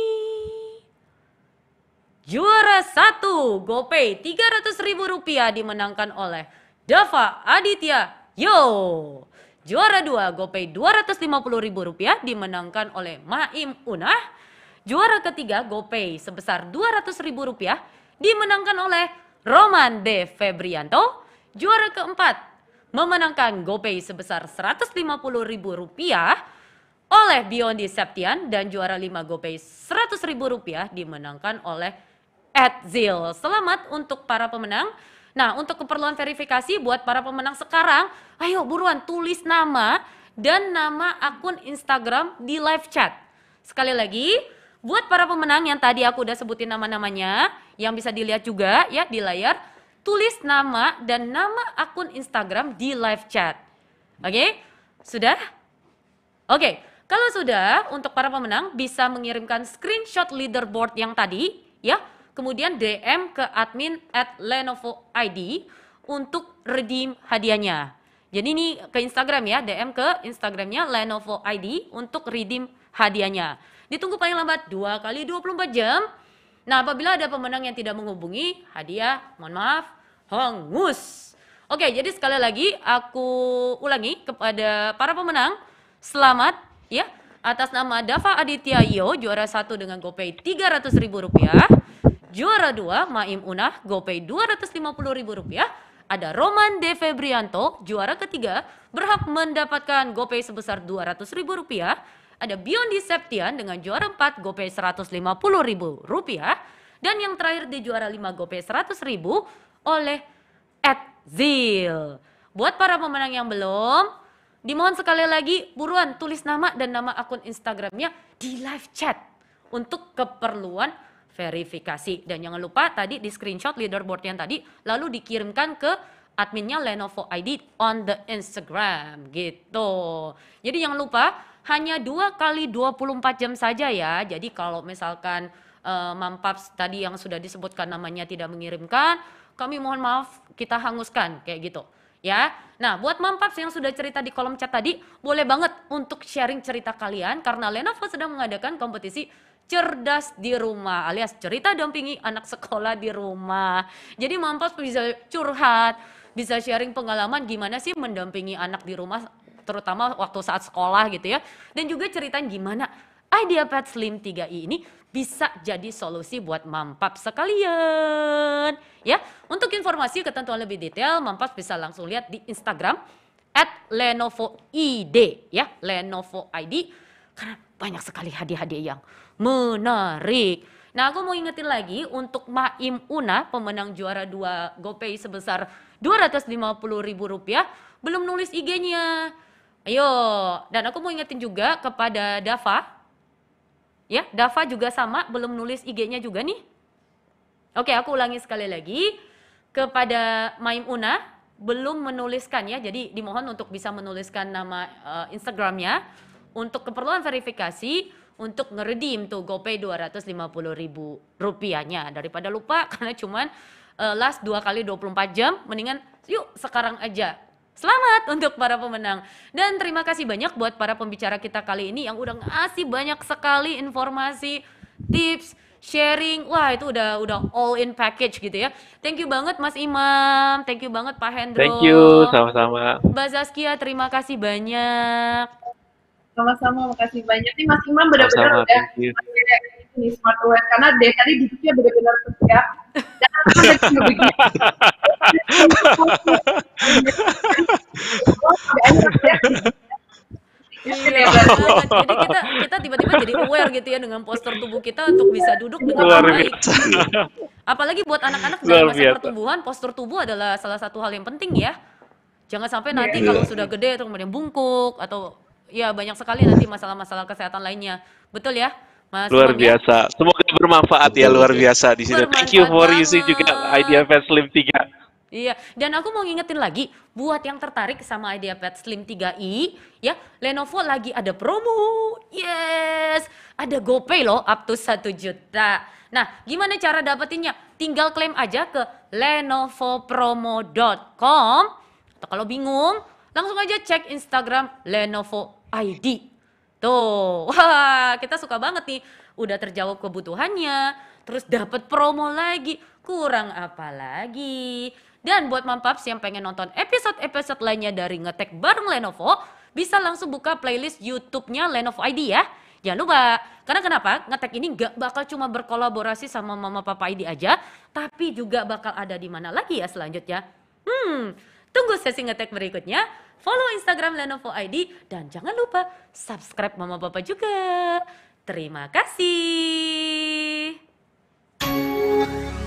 Juara 1 GoPay Rp300.000 dimenangkan oleh Dava Aditya Yo. Juara 2 GoPay Rp250.000 dimenangkan oleh Maim Unah. Juara ketiga GoPay sebesar Rp200.000 dimenangkan oleh Roman De Febrianto. Juara keempat memenangkan GoPay sebesar Rp150.000 oleh Biondi Septian dan juara 5 GoPay Rp100.000 dimenangkan oleh at Zil. Selamat untuk para pemenang. Nah, untuk keperluan verifikasi buat para pemenang sekarang, ayo buruan tulis nama dan nama akun Instagram di live chat. Sekali lagi, buat para pemenang yang tadi aku udah sebutin nama-namanya, yang bisa dilihat juga ya di layar, tulis nama dan nama akun Instagram di live chat. Oke? Okay? Sudah? Oke. Okay. Kalau sudah, untuk para pemenang bisa mengirimkan screenshot leaderboard yang tadi ya kemudian DM ke admin at Lenovo ID untuk redeem hadiahnya. Jadi ini ke Instagram ya, DM ke Instagramnya Lenovo ID untuk redeem hadiahnya. Ditunggu paling lambat 2 kali 24 jam. Nah apabila ada pemenang yang tidak menghubungi, hadiah, mohon maaf, hongus. Oke, jadi sekali lagi aku ulangi kepada para pemenang, selamat ya atas nama Dava Aditya Yo juara satu dengan GoPay ribu rupiah juara dua Maim Unah GoPay ribu rupiah. Ada Roman De Febrianto, juara ketiga, berhak mendapatkan GoPay sebesar dua ratus ribu rupiah. Ada Biondi Septian dengan juara empat GoPay seratus lima puluh ribu rupiah. Dan yang terakhir di juara lima GoPay seratus ribu oleh Edzil. Buat para pemenang yang belum, Dimohon sekali lagi buruan tulis nama dan nama akun Instagramnya di live chat untuk keperluan verifikasi. Dan jangan lupa tadi di screenshot leaderboard yang tadi lalu dikirimkan ke adminnya Lenovo ID on the Instagram gitu. Jadi jangan lupa hanya dua kali 24 jam saja ya. Jadi kalau misalkan uh, Mampaps tadi yang sudah disebutkan namanya tidak mengirimkan, kami mohon maaf kita hanguskan kayak gitu ya. Nah, buat Mampaps yang sudah cerita di kolom chat tadi, boleh banget untuk sharing cerita kalian karena Lenovo sedang mengadakan kompetisi cerdas di rumah alias cerita dampingi anak sekolah di rumah. Jadi Mampas bisa curhat, bisa sharing pengalaman gimana sih mendampingi anak di rumah terutama waktu saat sekolah gitu ya. Dan juga cerita gimana Idea Pet Slim 3i ini bisa jadi solusi buat mampap sekalian. Ya, untuk informasi ketentuan lebih detail, mampas bisa langsung lihat di Instagram at Lenovo ID ya, Lenovo ID karena banyak sekali hadiah-hadiah yang menarik. Nah, aku mau ingetin lagi untuk Maim Una, pemenang juara 2 GoPay sebesar Rp250.000, belum nulis IG-nya. Ayo, dan aku mau ingetin juga kepada Dava. Ya, Dava juga sama, belum nulis IG-nya juga nih. Oke, aku ulangi sekali lagi. Kepada Maim Una, belum menuliskan ya, jadi dimohon untuk bisa menuliskan nama uh, Instagramnya. Untuk keperluan verifikasi, untuk ngeredim tuh GoPay 250 ribu rupiahnya daripada lupa *laughs* karena cuman uh, last dua kali 24 jam mendingan yuk sekarang aja Selamat untuk para pemenang. Dan terima kasih banyak buat para pembicara kita kali ini yang udah ngasih banyak sekali informasi, tips, sharing. Wah, itu udah udah all in package gitu ya. Thank you banget Mas Imam, thank you banget Pak Hendro. Thank you, sama-sama. Mbak Zaskia, terima kasih banyak. Sama-sama, makasih banyak nih Mas Imam benar-benar udah ini smartwatch karena dari tadi duduknya benar-benar tegak ya. iya, iya, iya. kita tiba-tiba jadi aware gitu ya dengan postur tubuh kita untuk bisa duduk dengan Luar baik. Apalagi buat anak-anak dalam masa pertumbuhan, postur tubuh adalah salah satu hal yang penting ya. Jangan sampai nanti kalau sudah gede atau kemudian bungkuk atau ya banyak sekali nanti masalah-masalah kesehatan lainnya. Betul ya? Mas luar Mami. Ya? biasa. Semoga bermanfaat ya luar biasa di sini. Thank you for banget. using juga IDFS Slim 3. Iya, dan aku mau ngingetin lagi buat yang tertarik sama IdeaPad Slim 3i, ya, Lenovo lagi ada promo. Yes, ada GoPay loh up to 1 juta. Nah, gimana cara dapetinnya? Tinggal klaim aja ke lenovopromo.com atau kalau bingung, langsung aja cek Instagram Lenovo ID. Tuh, *laughs* wah kita suka banget nih. Udah terjawab kebutuhannya, terus dapat promo lagi. Kurang apa lagi? Dan buat mampaps yang pengen nonton episode-episode lainnya dari Ngetek bareng Lenovo, bisa langsung buka playlist YouTube-nya Lenovo ID ya. Jangan lupa, karena kenapa? Ngetek ini gak bakal cuma berkolaborasi sama mama papa ID aja, tapi juga bakal ada di mana lagi ya selanjutnya. Hmm, tunggu sesi ngetek berikutnya follow Instagram Lenovo ID, dan jangan lupa subscribe Mama Papa juga. Terima kasih.